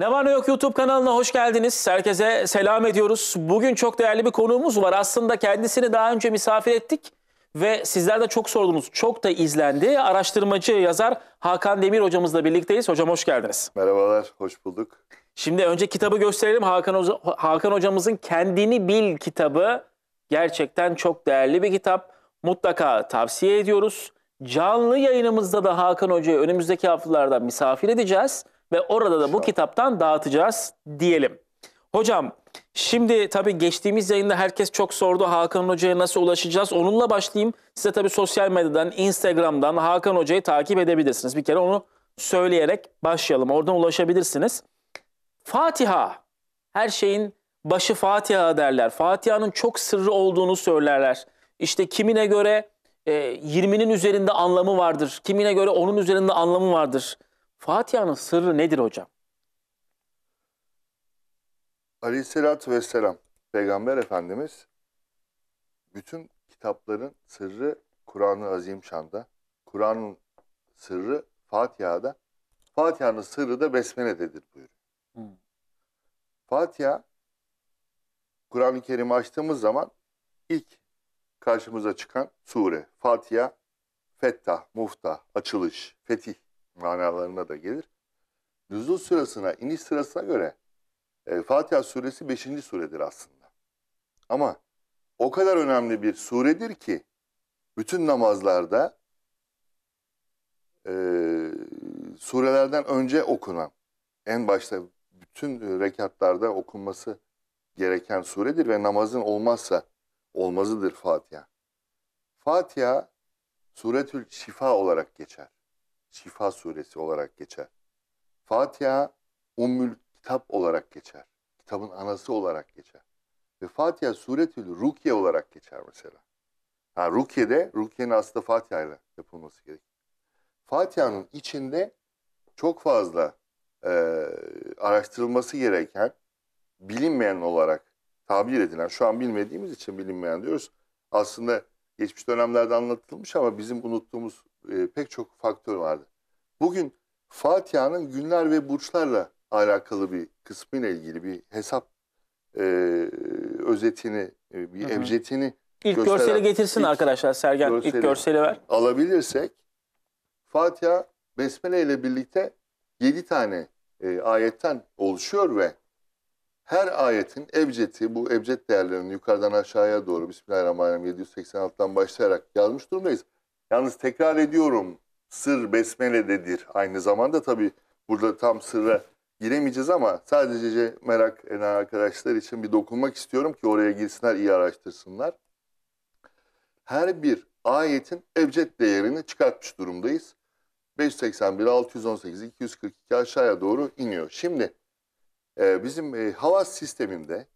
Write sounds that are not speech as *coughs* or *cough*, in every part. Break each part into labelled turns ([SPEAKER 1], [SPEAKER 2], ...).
[SPEAKER 1] Ne var ne yok YouTube kanalına hoş geldiniz. Herkese selam ediyoruz. Bugün çok değerli bir konuğumuz var. Aslında kendisini daha önce misafir ettik ve sizler de çok sordunuz. Çok da izlendi. Araştırmacı, yazar Hakan Demir hocamızla birlikteyiz. Hocam hoş geldiniz. Merhabalar, hoş bulduk. Şimdi önce kitabı gösterelim. Hakan, Hakan hocamızın Kendini Bil kitabı gerçekten çok değerli bir kitap. Mutlaka tavsiye ediyoruz. Canlı yayınımızda da Hakan Hoca'yı önümüzdeki haftalarda misafir edeceğiz ve orada da bu kitaptan dağıtacağız diyelim. Hocam şimdi tabii geçtiğimiz yayında herkes çok sordu Hakan Hoca'ya nasıl ulaşacağız? Onunla başlayayım. Size tabii sosyal medyadan, Instagram'dan Hakan Hoca'yı takip edebilirsiniz. Bir kere onu söyleyerek başlayalım. Oradan ulaşabilirsiniz. Fatiha. Her şeyin başı Fatiha derler. Fatiha'nın çok sırrı olduğunu söylerler. İşte kimine göre e, 20'nin üzerinde anlamı vardır. Kimine göre onun üzerinde anlamı vardır. Fatiha'nın sırrı nedir hocam?
[SPEAKER 2] Aleyhisselatü Vesselam Peygamber Efendimiz bütün kitapların sırrı Kur'an-ı Azimşan'da. Kur'an'ın sırrı Fatiha'da. Fatiha'nın sırrı da Besmele'dedir buyuruyor. Hmm. Fatiha Kur'an-ı Kerim'i açtığımız zaman ilk karşımıza çıkan sure. Fatiha, Fettah, Muftah, açılış, fetih manalarına da gelir. Nüzul sırasına, iniş sırasına göre e, Fatiha suresi 5. suredir aslında. Ama o kadar önemli bir suredir ki bütün namazlarda e, surelerden önce okunan, en başta bütün rekatlarda okunması gereken suredir ve namazın olmazsa olmazıdır Fatiha. Fatiha suretül şifa olarak geçer. Şifa suresi olarak geçer. Fatiha Ummül Kitap olarak geçer. Kitabın anası olarak geçer. Ve Fatiha Suretül Rukiye olarak geçer mesela. Ha, Rukiye'de, Rukiye'nin aslında Fatiha ile yapılması gerekir. Fatiha'nın içinde çok fazla e, araştırılması gereken, bilinmeyen olarak tabir edilen, şu an bilmediğimiz için bilinmeyen diyoruz. Aslında geçmiş dönemlerde anlatılmış ama bizim unuttuğumuz e, pek çok faktör vardı. Bugün Fatiha'nın günler ve burçlarla alakalı bir kısmıyla ilgili bir hesap e, özetini, e, bir hı hı. evzetini İlk gösteren, görseli getirsin ilk,
[SPEAKER 1] arkadaşlar Sergen. Görseli, ilk görseli ver.
[SPEAKER 2] Alabilirsek Fatiha Besmele ile birlikte 7 tane e, ayetten oluşuyor ve her ayetin evceti, bu evcet değerlerinin yukarıdan aşağıya doğru Bismillahirrahmanirrahim 786'dan başlayarak yazmış durumdayız. Yalnız tekrar ediyorum sır besmelededir. Aynı zamanda tabii burada tam sırra giremeyeceğiz ama sadece merak eden arkadaşlar için bir dokunmak istiyorum ki oraya girsinler iyi araştırsınlar. Her bir ayetin evcet değerini çıkartmış durumdayız. 581, 618, 242 aşağıya doğru iniyor. Şimdi e, bizim e, Havas sisteminde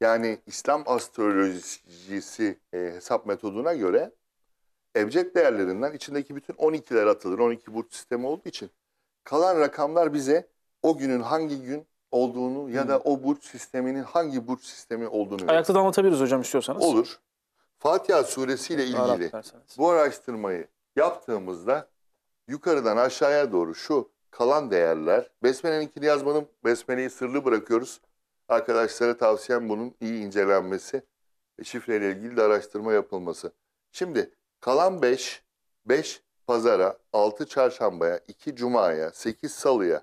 [SPEAKER 2] yani İslam astrolojisi e, hesap metoduna göre Evcet değerlerinden içindeki bütün 12'ler atılır. 12 burç sistemi olduğu için kalan rakamlar bize o günün hangi gün olduğunu ya da hmm. o burç sisteminin hangi burç sistemi olduğunu verir. Ayakta
[SPEAKER 1] da anlatabiliriz hocam istiyorsanız. Olur.
[SPEAKER 2] Fatiha suresiyle ilgili bu araştırmayı yaptığımızda yukarıdan aşağıya doğru şu kalan değerler. Besmele'ninkini yazmadım. Besmele'yi sırlı bırakıyoruz. Arkadaşlara tavsiyem bunun iyi incelenmesi, e, şifreyle ilgili de araştırma yapılması. Şimdi Kalan 5, 5 pazara, 6 çarşambaya, 2 cumaya, 8 salıya,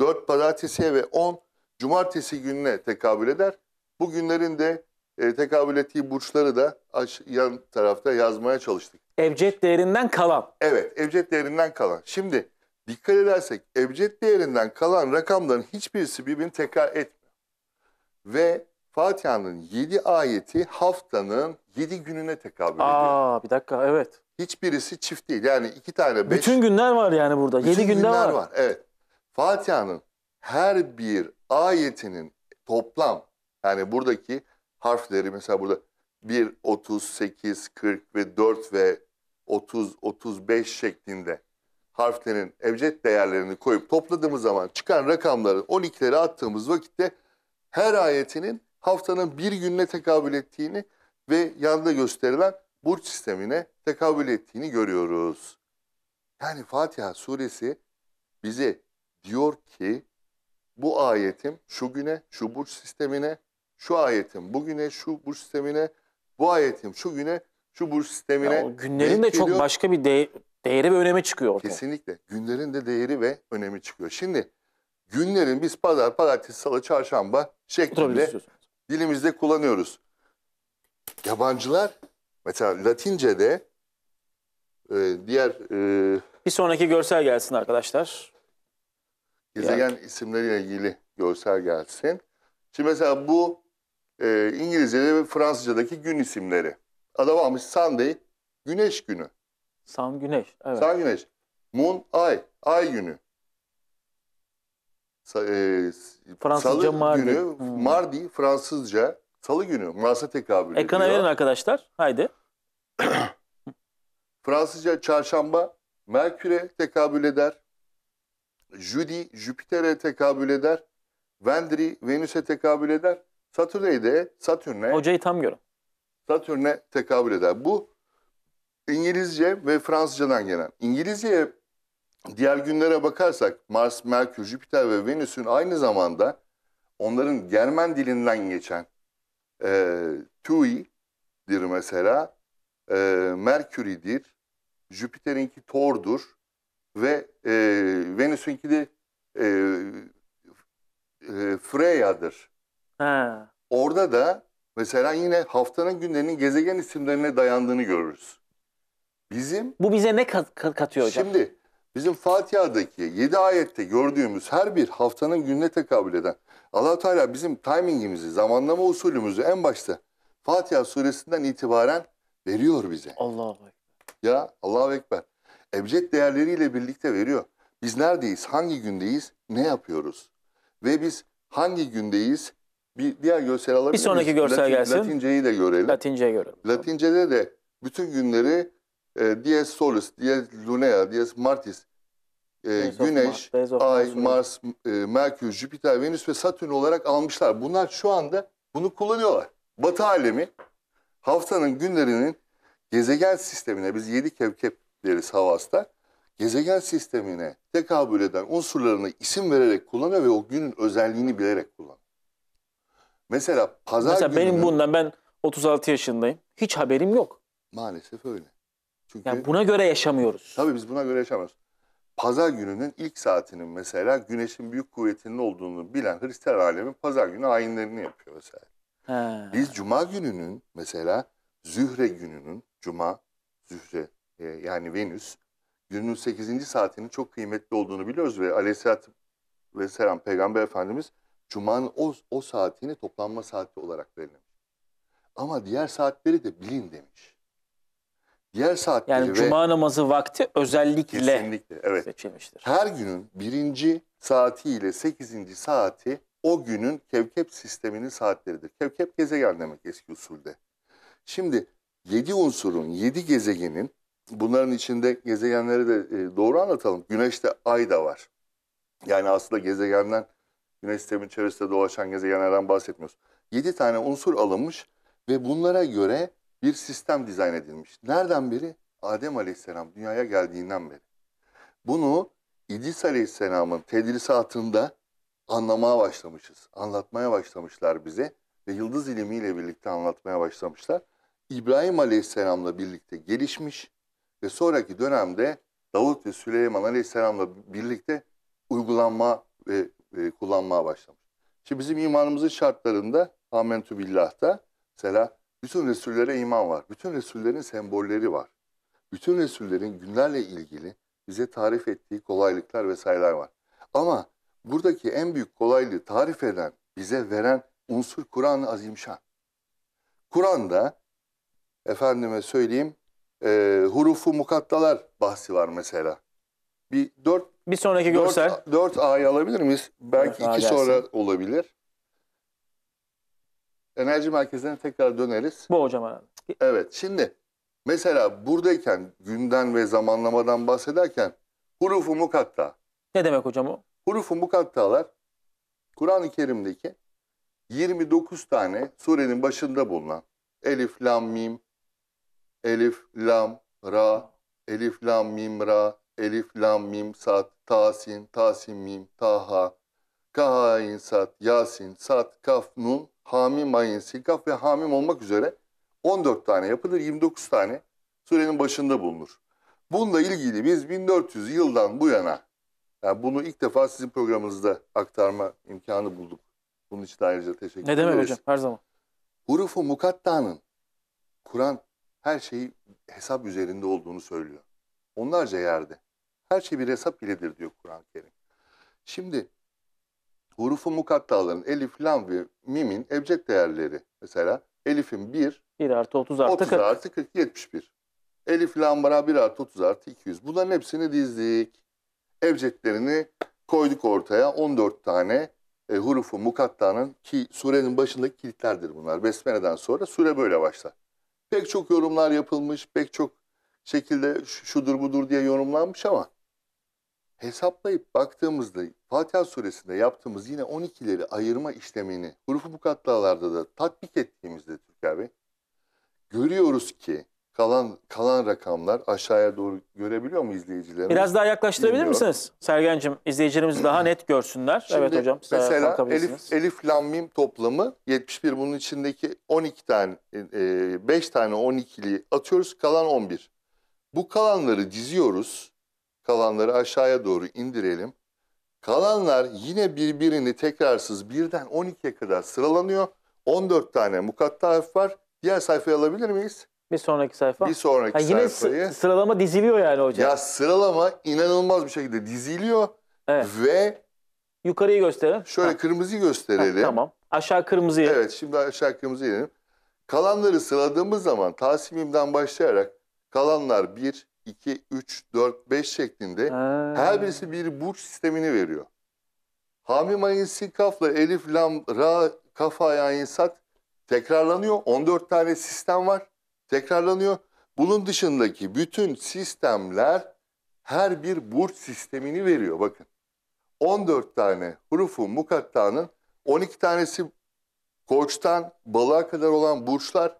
[SPEAKER 2] 4 pazartesiye ve 10 cumartesi gününe tekabül eder. Bu günlerin de e, tekabül ettiği burçları da aş, yan tarafta yazmaya çalıştık.
[SPEAKER 1] Evcet değerinden kalan. Evet,
[SPEAKER 2] evcet değerinden kalan. Şimdi dikkat edersek evcet değerinden kalan rakamların hiçbirisi birbirini tekrar etmiyor. Ve Fatiha'nın 7 ayeti haftanın 7 gününe tekabül ediyor. Aa bir dakika evet. Hiçbirisi çift değil. Yani iki tane beş. Bütün
[SPEAKER 1] günler var yani burada. Bütün 7 günde günler var. var.
[SPEAKER 2] Evet. Fatiha'nın her bir ayetinin toplam yani buradaki harfleri mesela burada 1, 38, 40 ve 4 ve 30, 35 şeklinde harflerin evcet değerlerini koyup topladığımız zaman çıkan rakamları 12'leri attığımız vakitte her ayetinin haftanın bir gününe tekabül ettiğini ve yanında gösterilen burç sistemine tekabül ettiğini görüyoruz. Yani Fatiha suresi bize diyor ki bu ayetim şu güne, şu burç sistemine, şu ayetim bugüne, şu burç sistemine, bu ayetim şu güne, şu burç sistemine. Ya o günlerin de çok
[SPEAKER 1] başka bir de değeri ve önemi çıkıyor ortaya.
[SPEAKER 2] Kesinlikle. Günlerin de değeri ve önemi çıkıyor. Şimdi günlerin biz pazar, pazartesi, salı, çarşamba şeklinde dilimizde kullanıyoruz. Yabancılar mesela Latince'de e, diğer...
[SPEAKER 1] E, bir sonraki görsel gelsin arkadaşlar.
[SPEAKER 2] Gezegen yani. isimleriyle ilgili görsel gelsin. Şimdi mesela bu e, İngilizce'de ve Fransızca'daki gün isimleri. Adam almış Sunday, güneş günü.
[SPEAKER 1] Sun güneş. Evet.
[SPEAKER 2] Sun güneş. Moon ay, ay günü. E, Fransızca Mardi. günü hmm. Mardi Fransızca Salı günü Mars'a tekabül ediyor. Ekrana verin arkadaşlar. Haydi. *clears throat* Fransızca çarşamba Merkür'e tekabül eder. Jüdi Jüpiter'e tekabül eder. Vendri Venüs'e tekabül eder. Satürn'e de Satürn'e
[SPEAKER 1] Hocayı tam görün.
[SPEAKER 2] Satürn'e tekabül eder. Bu İngilizce ve Fransızcadan gelen. İngilizce Diğer günlere bakarsak Mars, Merkür, Jüpiter ve Venüs'ün aynı zamanda onların Germen dilinden geçen e, Tui'dir mesela, e, Merkür'idir, Jüpiter'inki Tor'dur ve e, Venüs'ünki de e, e, Freya'dır. Ha. Orada da mesela yine haftanın günlerinin gezegen isimlerine dayandığını görürüz.
[SPEAKER 1] Bizim Bu bize ne kat- katıyor
[SPEAKER 2] hocam? şimdi Bizim Fatiha'daki 7 ayette gördüğümüz her bir haftanın gününe tekabül eden allah Teala bizim timingimizi, zamanlama usulümüzü en başta Fatiha suresinden itibaren veriyor bize. Allah'a Ekber. Ya Allahu Ekber. Ebced değerleriyle birlikte veriyor. Biz neredeyiz, hangi gündeyiz, ne yapıyoruz? Ve biz hangi gündeyiz? Bir diğer görsel alabilir Bir sonraki görsel Latin, gelsin. Latinceyi de görelim. Latinceye görelim. Latince'de de bütün günleri e, ee, Dies Solis, Dies Lunea, Dies Martis, e, Güneş, Mars, Ay, Mars, e, Merkür, Jüpiter, Venüs ve Satürn olarak almışlar. Bunlar şu anda bunu kullanıyorlar. Batı alemi haftanın günlerinin gezegen sistemine, biz yedi kevkep deriz Havas'ta, gezegen sistemine tekabül eden unsurlarını isim vererek kullanıyor ve o günün özelliğini bilerek kullanıyor. Mesela pazar Mesela gününün... benim bundan ben 36
[SPEAKER 1] yaşındayım. Hiç haberim yok.
[SPEAKER 2] Maalesef öyle. Çünkü yani buna göre yaşamıyoruz. Tabii biz buna göre yaşamıyoruz. Pazar gününün ilk saatinin mesela güneşin büyük kuvvetinin olduğunu bilen Hristiyan alemin pazar günü ayinlerini yapıyor mesela. He. Biz cuma gününün mesela zühre gününün cuma zühre e, yani Venüs gününün 8. saatinin çok kıymetli olduğunu biliyoruz ve Aleyhisselatü Vesselam Peygamber Efendimiz Cuma'nın o, o saatini toplanma saati olarak belirlemiş. Ama diğer saatleri de bilin demiş diğer saatleri yani ve... cuma
[SPEAKER 1] namazı vakti
[SPEAKER 2] özellikle kesinlikle, evet. seçilmiştir. Her günün birinci saati ile sekizinci saati o günün kevkep sisteminin saatleridir. Kevkep gezegen demek eski usulde. Şimdi yedi unsurun, yedi gezegenin bunların içinde gezegenleri de e, doğru anlatalım. Güneşte ay da var. Yani aslında gezegenden, güneş sistemin içerisinde dolaşan gezegenlerden bahsetmiyoruz. Yedi tane unsur alınmış ve bunlara göre bir sistem dizayn edilmiş. Nereden beri? Adem Aleyhisselam dünyaya geldiğinden beri. Bunu İdris Aleyhisselam'ın tedrisi tedrisatında anlamaya başlamışız. Anlatmaya başlamışlar bize ve yıldız ilimiyle birlikte anlatmaya başlamışlar. İbrahim Aleyhisselam'la birlikte gelişmiş ve sonraki dönemde Davut ve Süleyman Aleyhisselam'la birlikte uygulanma ve, ve kullanmaya başlamış. Şimdi bizim imanımızın şartlarında Amentü Billah'ta mesela bütün Resullere iman var. Bütün Resullerin sembolleri var. Bütün Resullerin günlerle ilgili bize tarif ettiği kolaylıklar vesaireler var. Ama buradaki en büyük kolaylığı tarif eden, bize veren unsur Kur'an-ı Azimşan. Kur'an'da efendime söyleyeyim e, hurufu mukattalar bahsi var mesela. Bir dört bir sonraki görsel. Dört, dört ay alabilir miyiz? Belki evet, iki sonra olabilir enerji merkezlerine tekrar döneriz. Bu hocam herhalde. Evet şimdi mesela buradayken günden ve zamanlamadan bahsederken hurufu mukatta. Ne demek hocam o? Hurufu mukattalar Kur'an-ı Kerim'deki 29 tane surenin başında bulunan Elif, Lam, Mim, Elif, Lam, Ra, Elif, Lam, Mim, Ra, Elif, Lam, Mim, Sat, Tasin, Tasin, Mim, Taha, Kaha, İnsat, Yasin, Sat, Kaf, Nun Hamim, Ayin, Silkaf ve Hamim olmak üzere 14 tane yapılır, 29 tane sürenin başında bulunur. Bununla ilgili biz 1400 yıldan bu yana, yani bunu ilk defa sizin programınızda aktarma imkanı bulduk. Bunun için de ayrıca teşekkür ederiz. Ne demek hocam, her zaman. Hurufu Mukatta'nın Kur'an her şeyi hesap üzerinde olduğunu söylüyor. Onlarca yerde. Her şey bir hesap biledir diyor Kur'an-ı Kerim. Şimdi hurufu mukattaların elif, lam ve mimin ebced değerleri mesela elifin 1, 1 artı 30 artı 30 40. artı 40 71. Elif, lam, bara 1 artı 30 artı 200. Bunların hepsini dizdik. Ebcedlerini koyduk ortaya 14 tane e, hurufu mukattanın ki surenin başındaki kilitlerdir bunlar. Besmele'den sonra sure böyle başlar. Pek çok yorumlar yapılmış, pek çok şekilde şudur budur diye yorumlanmış ama hesaplayıp baktığımızda Fatiha suresinde yaptığımız yine 12'leri ayırma işlemini hurufu mukattalarda da tatbik ettiğimizde Türker Bey görüyoruz ki kalan kalan rakamlar aşağıya doğru görebiliyor mu izleyicilerimiz? Biraz daha yaklaştırabilir Bilmiyorum.
[SPEAKER 1] misiniz Sergen'cim? İzleyicilerimiz daha net görsünler. Şimdi evet hocam. Mesela Elif,
[SPEAKER 2] Elif Lam Mim toplamı 71 bunun içindeki 12 tane 5 e, e, tane 12'li atıyoruz kalan 11. Bu kalanları diziyoruz kalanları aşağıya doğru indirelim. Kalanlar yine birbirini tekrarsız birden 12'ye kadar sıralanıyor. 14 tane mukatta harf var. Diğer sayfayı alabilir miyiz? Bir sonraki sayfa. Bir sonraki ha, yine sayfayı. Yine
[SPEAKER 1] sıralama diziliyor yani hocam. Ya
[SPEAKER 2] sıralama inanılmaz bir şekilde diziliyor. Evet. Ve yukarıyı gösterin. Şöyle ha. kırmızıyı gösterelim. Ha, tamam. Aşağı kırmızıyı. Evet şimdi aşağı kırmızıyı inelim. Kalanları sıraladığımız zaman tasimimden başlayarak kalanlar 1, 2, 3, 4, 5 şeklinde ha. her birisi bir burç sistemini veriyor. Hami Mayın Sinkaf'la Elif Lam Ra Kafa Yayin Sat tekrarlanıyor. 14 tane sistem var. Tekrarlanıyor. Bunun dışındaki bütün sistemler her bir burç sistemini veriyor. Bakın 14 tane hurufu mukattanın 12 tanesi koçtan balığa kadar olan burçlar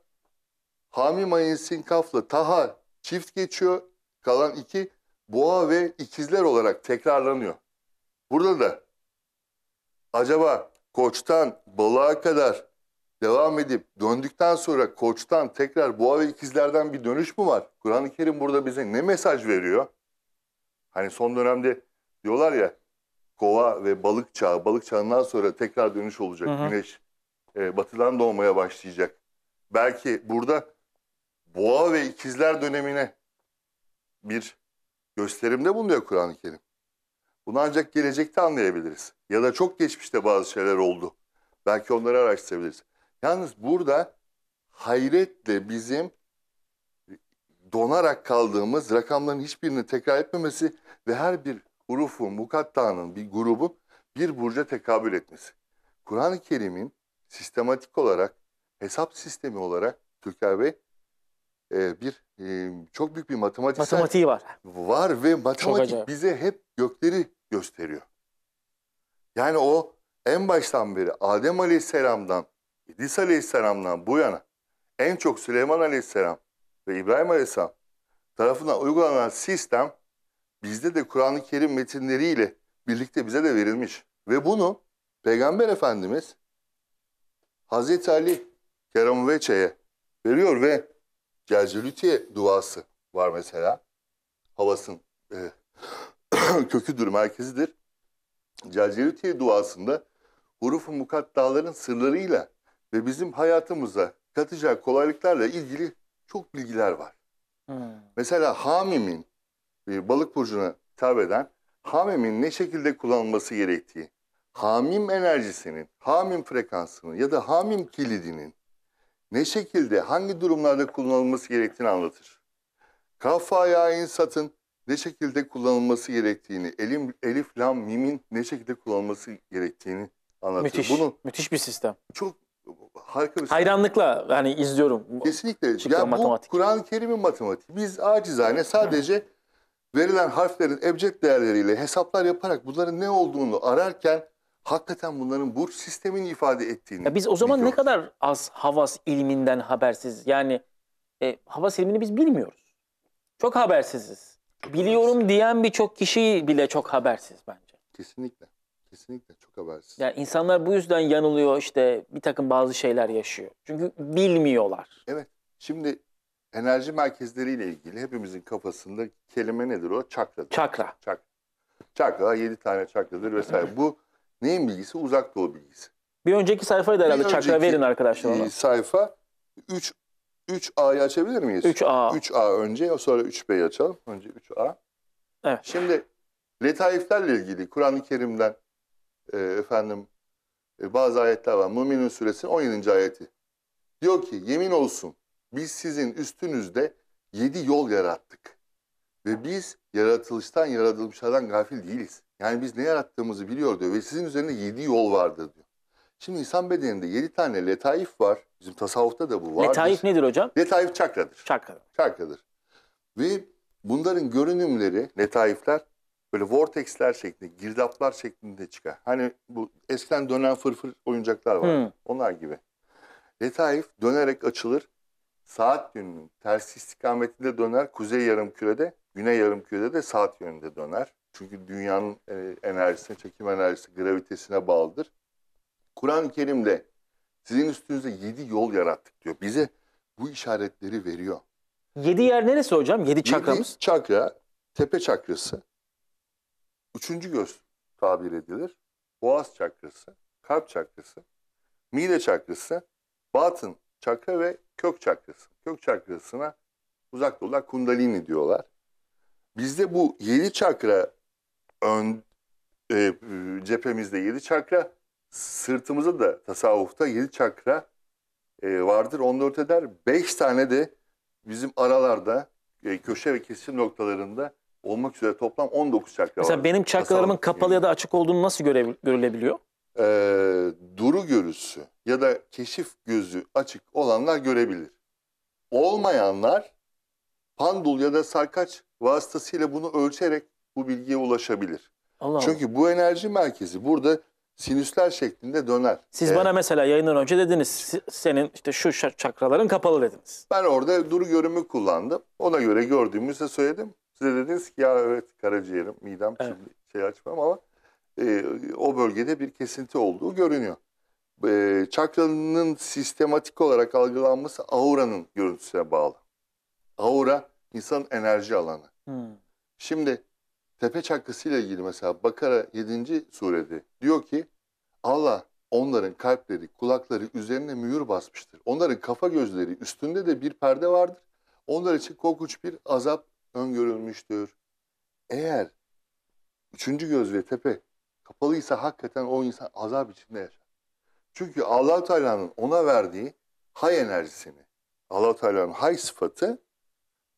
[SPEAKER 2] Hami Mayın Sinkaf'la Taha çift geçiyor. Kalan iki boğa ve ikizler olarak tekrarlanıyor. Burada da acaba koçtan balığa kadar devam edip döndükten sonra koçtan tekrar boğa ve ikizlerden bir dönüş mü var? Kur'an-ı Kerim burada bize ne mesaj veriyor? Hani son dönemde diyorlar ya kova ve balık çağı, balık çağından sonra tekrar dönüş olacak. Hı hı. Güneş e, batıdan doğmaya başlayacak. Belki burada boğa ve ikizler dönemine bir gösterimde bulunuyor Kur'an-ı Kerim. Bunu ancak gelecekte anlayabiliriz. Ya da çok geçmişte bazı şeyler oldu. Belki onları araştırabiliriz. Yalnız burada hayretle bizim donarak kaldığımız rakamların hiçbirini tekrar etmemesi ve her bir hurufun, mukattanın, bir grubun bir burca tekabül etmesi. Kur'an-ı Kerim'in sistematik olarak, hesap sistemi olarak Türker Bey e, bir e, çok büyük bir matematik matematiği var. Var ve matematik bize hep gökleri gösteriyor. Yani o en baştan beri Adem Aleyhisselam'dan, İdris Aleyhisselam'dan bu yana en çok Süleyman Aleyhisselam ve İbrahim Aleyhisselam tarafından uygulanan sistem bizde de Kur'an-ı Kerim metinleriyle birlikte bize de verilmiş. Ve bunu Peygamber Efendimiz Hazreti Ali Keramüveçe'ye veriyor ve Cercelütiye duası var mesela. Havas'ın e, *clears throat* köküdür, merkezidir. Cercelütiye duasında huruf-u mukattaların sırlarıyla ve bizim hayatımıza katacağı kolaylıklarla ilgili çok bilgiler var. Hmm. Mesela Hamim'in e, balık burcuna hitap eden Hamim'in ne şekilde kullanılması gerektiği, Hamim enerjisinin, Hamim frekansının ya da Hamim kilidinin ne şekilde, hangi durumlarda kullanılması gerektiğini anlatır. Kaf ayağın satın ne şekilde kullanılması gerektiğini, elim, elif, lam, mimin ne şekilde kullanılması gerektiğini
[SPEAKER 1] anlatır. Müthiş, Bunu müthiş bir sistem. Çok
[SPEAKER 2] harika bir Hayranlıkla sistem. yani izliyorum. Kesinlikle. Çıkan yani bu Kur'an-ı Kerim'in matematiği. Biz acizane sadece verilen harflerin ebced değerleriyle hesaplar yaparak bunların ne olduğunu ararken hakikaten bunların
[SPEAKER 1] burç sistemini ifade ettiğini. Ya biz o zaman biliyoruz. ne kadar az havas ilminden habersiz yani e, havas ilmini biz bilmiyoruz. Çok habersiziz. Biliyorum diyen birçok kişi bile çok habersiz bence. Kesinlikle. Kesinlikle çok habersiz. Yani insanlar bu yüzden yanılıyor işte bir takım bazı şeyler yaşıyor. Çünkü bilmiyorlar. Evet. Şimdi enerji
[SPEAKER 2] merkezleriyle ilgili hepimizin kafasında kelime nedir o? Çakradır. Çakra. Çakra. Çakra, yedi tane çakradır vesaire. bu Neyin bilgisi? Uzak doğu bilgisi.
[SPEAKER 1] Bir önceki sayfayı da herhalde bir çakra verin arkadaşlar ona.
[SPEAKER 2] sayfa 3 3A'yı açabilir miyiz? 3A. 3A önce sonra 3B'yi açalım. Önce 3A. Evet. Şimdi letaiflerle ilgili Kur'an-ı Kerim'den e, efendim e, bazı ayetler var. Müminun suresinin 17. ayeti. Diyor ki yemin olsun biz sizin üstünüzde yedi yol yarattık. Ve biz yaratılıştan yaratılmışlardan gafil değiliz. Yani biz ne yarattığımızı biliyor diyor ve sizin üzerinde yedi yol vardır diyor. Şimdi insan bedeninde yedi tane letaif var. Bizim tasavvufta da bu var. Letaif nedir hocam? Letaif çakradır. Çakra. Çakradır. Ve bunların görünümleri, letaifler böyle vortexler şeklinde, girdaplar şeklinde çıkar. Hani bu eskiden dönen fırfır oyuncaklar var. Hmm. Onlar gibi. Letaif dönerek açılır. Saat yönünün tersi istikametinde döner. Kuzey yarım kürede, güney yarım kürede de saat yönünde döner. Çünkü dünyanın e, enerjisine, çekim enerjisi, gravitesine bağlıdır. Kur'an-ı Kerim'de sizin üstünüze yedi yol yarattık diyor. Bize bu işaretleri veriyor. Yedi yer neresi hocam? Yedi çakramız. Yedi çakra, tepe çakrası, üçüncü göz tabir edilir. Boğaz çakrası, kalp çakrası, mide çakrası, batın çakra ve kök çakrası. Kök çakrasına uzak doğular kundalini diyorlar. Bizde bu yedi çakra ön e, cephemizde yedi çakra, sırtımızda da tasavvufta yedi çakra e, vardır. Onu dört eder. Beş tane de bizim aralarda e, köşe ve kesim noktalarında olmak üzere toplam 19 çakra Mesela var. Mesela benim çakralarımın Tasavvuf,
[SPEAKER 1] kapalı ya da açık olduğunu nasıl göre, görülebiliyor? Ee,
[SPEAKER 2] duru görüsü ya da keşif gözü açık olanlar görebilir. Olmayanlar pandul ya da sarkaç vasıtasıyla bunu ölçerek bu bilgiye ulaşabilir. Allah Çünkü bu enerji merkezi burada sinüsler şeklinde
[SPEAKER 1] döner. Siz ee, bana mesela yayından önce dediniz senin işte şu çakraların kapalı dediniz.
[SPEAKER 2] Ben orada duru görümü kullandım. Ona göre gördüğümüzü söyledim. Size dediniz ki ya evet karaciğerim, midem evet. şimdi şey açmam ama e, o bölgede bir kesinti olduğu görünüyor. E, çakranın sistematik olarak algılanması auranın görüntüsüne bağlı. Aura insan enerji alanı. Hmm. Şimdi tepe çakısıyla ilgili mesela Bakara 7. surede diyor ki Allah onların kalpleri, kulakları üzerine mühür basmıştır. Onların kafa gözleri üstünde de bir perde vardır. Onlar için korkunç bir azap öngörülmüştür. Eğer üçüncü göz ve tepe kapalıysa hakikaten o insan azap içinde yaşar. Çünkü allah Teala'nın ona verdiği hay enerjisini, allah Teala'nın hay sıfatı,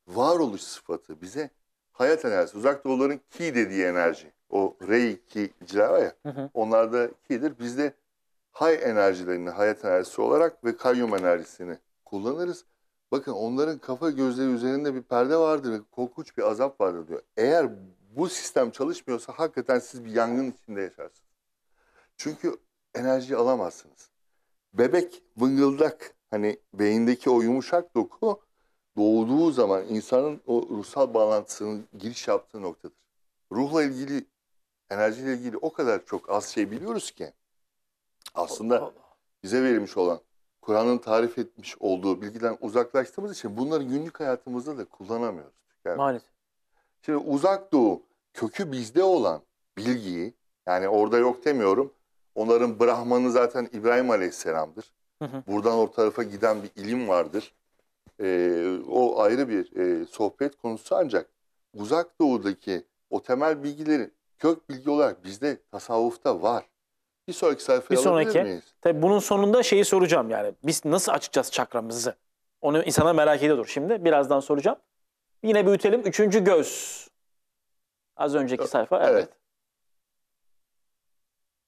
[SPEAKER 2] varoluş sıfatı bize hayat enerjisi. Uzak doğuların ki dediği enerji. O reikiciler var ya. Hı hı. Onlarda ki'dir. de hay enerjilerini, hayat enerjisi olarak ve kayyum enerjisini kullanırız. Bakın onların kafa gözleri üzerinde bir perde vardır ve korkunç bir azap vardır diyor. Eğer bu sistem çalışmıyorsa hakikaten siz bir yangın içinde yaşarsınız. Çünkü enerjiyi alamazsınız. Bebek, vıngıldak hani beyindeki o yumuşak doku doğduğu zaman insanın o ruhsal bağlantısının giriş yaptığı noktadır. Ruhla ilgili, enerjiyle ilgili o kadar çok az şey biliyoruz ki aslında bize verilmiş olan Kur'an'ın tarif etmiş olduğu bilgiden uzaklaştığımız için bunları günlük hayatımızda da kullanamıyoruz. Yani Maalesef. Şimdi uzak doğu kökü bizde olan bilgiyi yani orada yok demiyorum. Onların Brahman'ı zaten İbrahim Aleyhisselam'dır. Hı hı. Buradan o tarafa giden bir ilim vardır. E, o ayrı bir e, sohbet konusu ancak uzak doğudaki o temel bilgilerin kök bilgi olarak bizde tasavvufta var. Bir sonraki sayfaya bir sonraki, miyiz?
[SPEAKER 1] Tabii bunun sonunda şeyi soracağım yani. Biz nasıl açacağız çakramızı? Onu insana merak ediyordur şimdi. Birazdan soracağım. Yine büyütelim. Üçüncü göz. Az önceki evet. sayfa. Evet. evet.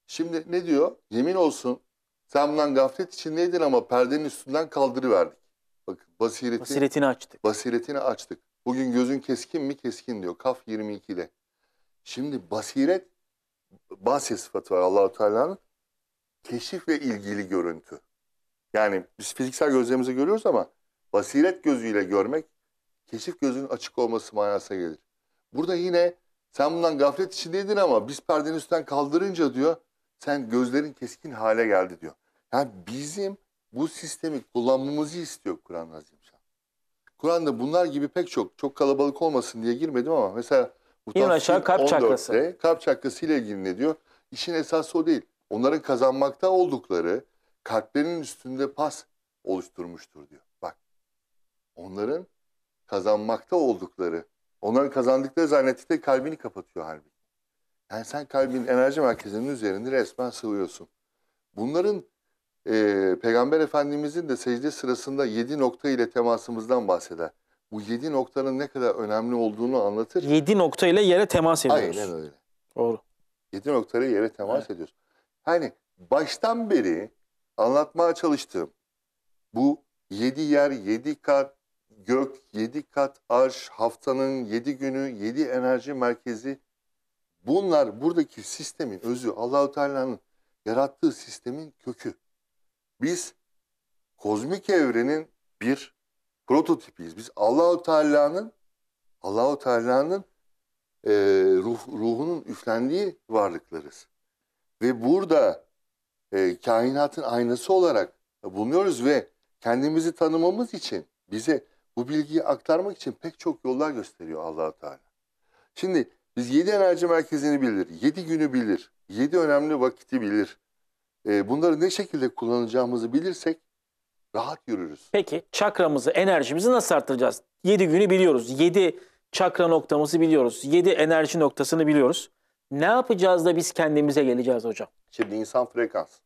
[SPEAKER 1] Şimdi ne diyor? Yemin
[SPEAKER 2] olsun sen bundan gaflet içindeydin ama perdenin üstünden kaldırıverdik. Bak basireti, basiretini açtık. Basiretini açtık. Bugün gözün keskin mi keskin diyor. Kaf 22'de. Şimdi basiret bahse sıfatı var Allahu Teala'nın. Keşifle ilgili görüntü. Yani biz fiziksel gözlerimizi görüyoruz ama basiret gözüyle görmek keşif gözünün açık olması manasına gelir. Burada yine sen bundan gaflet içindeydin ama biz perdenin üstten kaldırınca diyor sen gözlerin keskin hale geldi diyor. Yani bizim bu sistemi kullanmamızı istiyor Kur'an-ı Azimşan. Kur'an'da bunlar gibi pek çok, çok kalabalık olmasın diye girmedim ama mesela Mutassil aşağı kalp 14'te çakrası. kalp çakrası ile ilgili ne diyor? İşin esası o değil. Onların kazanmakta oldukları kalplerin üstünde pas oluşturmuştur diyor. Bak onların kazanmakta oldukları, onların kazandıkları zannettikleri kalbini kapatıyor halbuki. Yani sen kalbin enerji merkezinin üzerinde resmen sığıyorsun. Bunların e, Peygamber Efendimizin de secde sırasında yedi nokta ile temasımızdan bahseder. Bu yedi noktanın ne kadar önemli olduğunu anlatır. Yedi nokta
[SPEAKER 1] ile yere temas ediyoruz. Aynen öyle.
[SPEAKER 2] Doğru. Yedi noktayla yere temas evet. ediyoruz. Hani baştan beri anlatmaya çalıştığım bu yedi yer, yedi kat gök, yedi kat arş, haftanın yedi günü, yedi enerji merkezi bunlar buradaki sistemin özü Allahu Teala'nın yarattığı sistemin kökü. Biz kozmik evrenin bir prototipiyiz. Biz Allahu Teala'nın Allahu Teala'nın e, ruh, ruhunun üflendiği varlıklarız. Ve burada e, kainatın aynası olarak bulunuyoruz ve kendimizi tanımamız için bize bu bilgiyi aktarmak için pek çok yollar gösteriyor Allahu Teala. Şimdi biz yedi enerji merkezini bilir, yedi günü bilir, yedi önemli vakiti bilir. E,
[SPEAKER 1] bunları ne şekilde kullanacağımızı bilirsek rahat yürürüz. Peki çakramızı, enerjimizi nasıl arttıracağız? 7 günü biliyoruz. 7 çakra noktamızı biliyoruz. 7 enerji noktasını biliyoruz. Ne yapacağız da biz kendimize geleceğiz hocam? Şimdi insan frekans.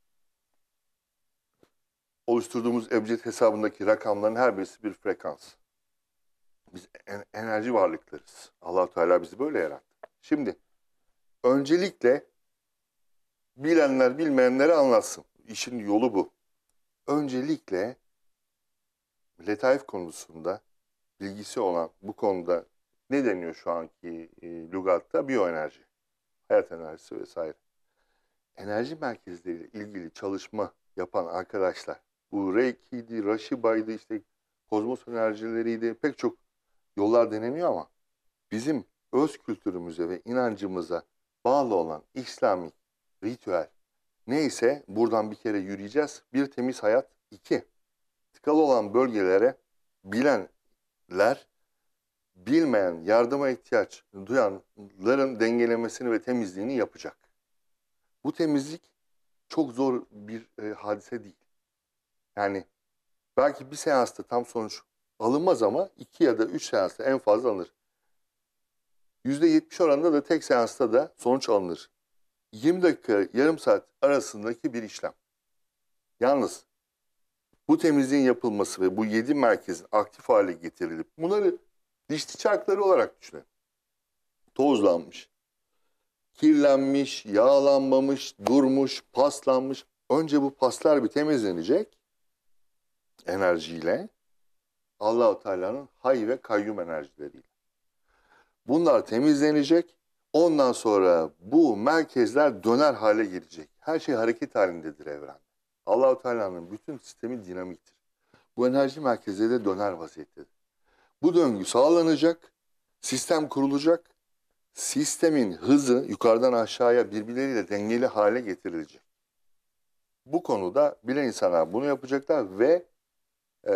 [SPEAKER 2] Oluşturduğumuz ebced hesabındaki rakamların her birisi bir frekans. Biz en enerji varlıklarız. allah Teala bizi böyle yarattı. Şimdi öncelikle bilenler bilmeyenlere anlatsın. İşin yolu bu. Öncelikle letaif konusunda bilgisi olan bu konuda ne deniyor şu anki e, lügatta? Biyoenerji, hayat enerjisi vesaire. Enerji merkezleriyle ilgili çalışma yapan arkadaşlar, bu Reiki'ydi, Rashiba'ydı, işte kozmos enerjileriydi, pek çok yollar deneniyor ama bizim öz kültürümüze ve inancımıza bağlı olan İslami ritüel. Neyse buradan bir kere yürüyeceğiz. Bir temiz hayat. iki Tıkalı olan bölgelere bilenler, bilmeyen, yardıma ihtiyaç duyanların dengelemesini ve temizliğini yapacak. Bu temizlik çok zor bir e, hadise değil. Yani belki bir seansta tam sonuç alınmaz ama iki ya da üç seansta en fazla alınır. %70 oranında da tek seansta da sonuç alınır. 20 dakika yarım saat arasındaki bir işlem. Yalnız bu temizliğin yapılması ve bu 7 merkezin aktif hale getirilip bunları dişli çarkları olarak düşünün. Tozlanmış, kirlenmiş, yağlanmamış, durmuş, paslanmış. Önce bu paslar bir temizlenecek enerjiyle. Allahu Teala'nın hay ve kayyum enerjileriyle. Bunlar temizlenecek Ondan sonra bu merkezler döner hale gelecek. Her şey hareket halindedir evrende. Allahu Teala'nın bütün sistemi dinamiktir. Bu enerji merkezleri de döner vaziyettedir. Bu döngü sağlanacak, sistem kurulacak, sistemin hızı yukarıdan aşağıya birbirleriyle dengeli hale getirilecek. Bu konuda bilen insanlar bunu yapacaklar ve e,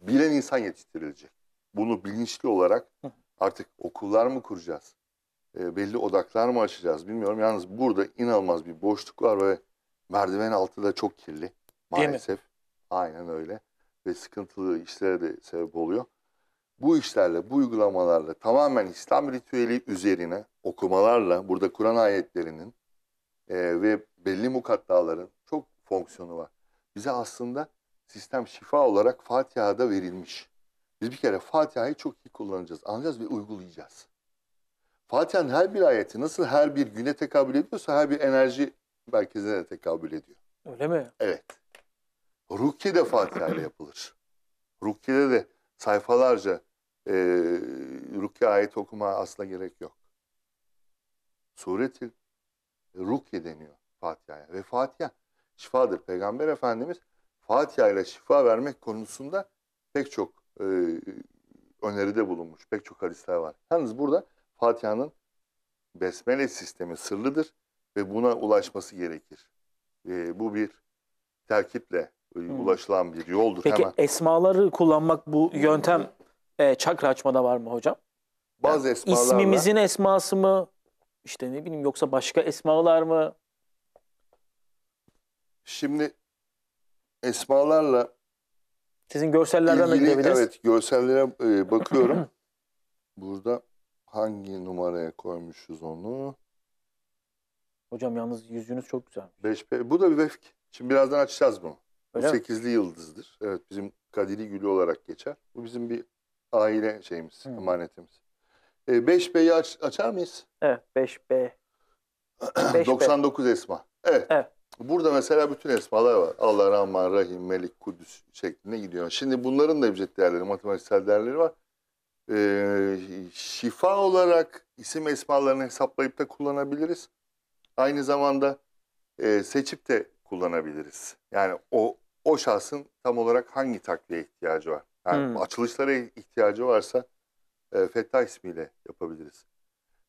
[SPEAKER 2] bilen insan yetiştirilecek. Bunu bilinçli olarak artık okullar mı kuracağız? e, belli odaklar mı açacağız bilmiyorum. Yalnız burada inanılmaz bir boşluk var ve merdiven altı da çok kirli maalesef. Aynen öyle ve sıkıntılı işlere de sebep oluyor. Bu işlerle, bu uygulamalarla tamamen İslam ritüeli üzerine okumalarla burada Kur'an ayetlerinin e, ve belli mukattaların çok fonksiyonu var. Bize aslında sistem şifa olarak Fatiha'da verilmiş. Biz bir kere Fatiha'yı çok iyi kullanacağız, anlayacağız ve uygulayacağız. Fatiha'nın her bir ayeti nasıl her bir güne tekabül ediyorsa her bir enerji merkezine de tekabül ediyor. Öyle mi? Evet. Rukiye de Fatiha ile yapılır. Rukiye'de de sayfalarca e, Rukiye ayet okuma asla gerek yok. Suretil Rukiye deniyor Fatiha'ya. Ve Fatiha şifadır. Peygamber Efendimiz Fatiha ile şifa vermek konusunda pek çok e, öneride bulunmuş. Pek çok hadisler var. Yalnız burada Fatiha'nın besmele sistemi sırlıdır ve buna ulaşması gerekir. E, bu bir terkiple hmm. ulaşılan bir yoldur. Peki hemen.
[SPEAKER 1] esmaları kullanmak bu yöntem e, çakra açmada var mı hocam? Bazı yani esmalar İsmimizin esması mı? İşte ne bileyim yoksa başka esmalar mı? Şimdi esmalarla sizin görsellerden ilgili, de gidebiliriz. Evet
[SPEAKER 2] görsellere e, bakıyorum. *clears throat* Burada Hangi numaraya
[SPEAKER 1] koymuşuz onu? Hocam yalnız yüzünüz çok güzel.
[SPEAKER 2] 5 Bu da bir vefk. Şimdi birazdan açacağız bunu. Öyle bu mi? sekizli yıldızdır. Evet bizim Kadiri Gülü olarak geçer. Bu bizim bir aile şeyimiz, Hı. Hmm. emanetimiz. E, 5B'yi aç, açar mıyız?
[SPEAKER 1] Evet 5B. 5B. 99
[SPEAKER 2] esma. Evet. evet. Burada mesela bütün esmalar var. Allah, Rahman, Rahim, Melik, Kudüs şeklinde gidiyor. Şimdi bunların da ücret değerleri, matematiksel değerleri var e, şifa olarak isim esmalarını hesaplayıp da kullanabiliriz. Aynı zamanda e, seçip de kullanabiliriz. Yani o o şahsın tam olarak hangi takviye ihtiyacı var? Yani hmm. açılışlara ihtiyacı varsa e, Fettah ismiyle yapabiliriz.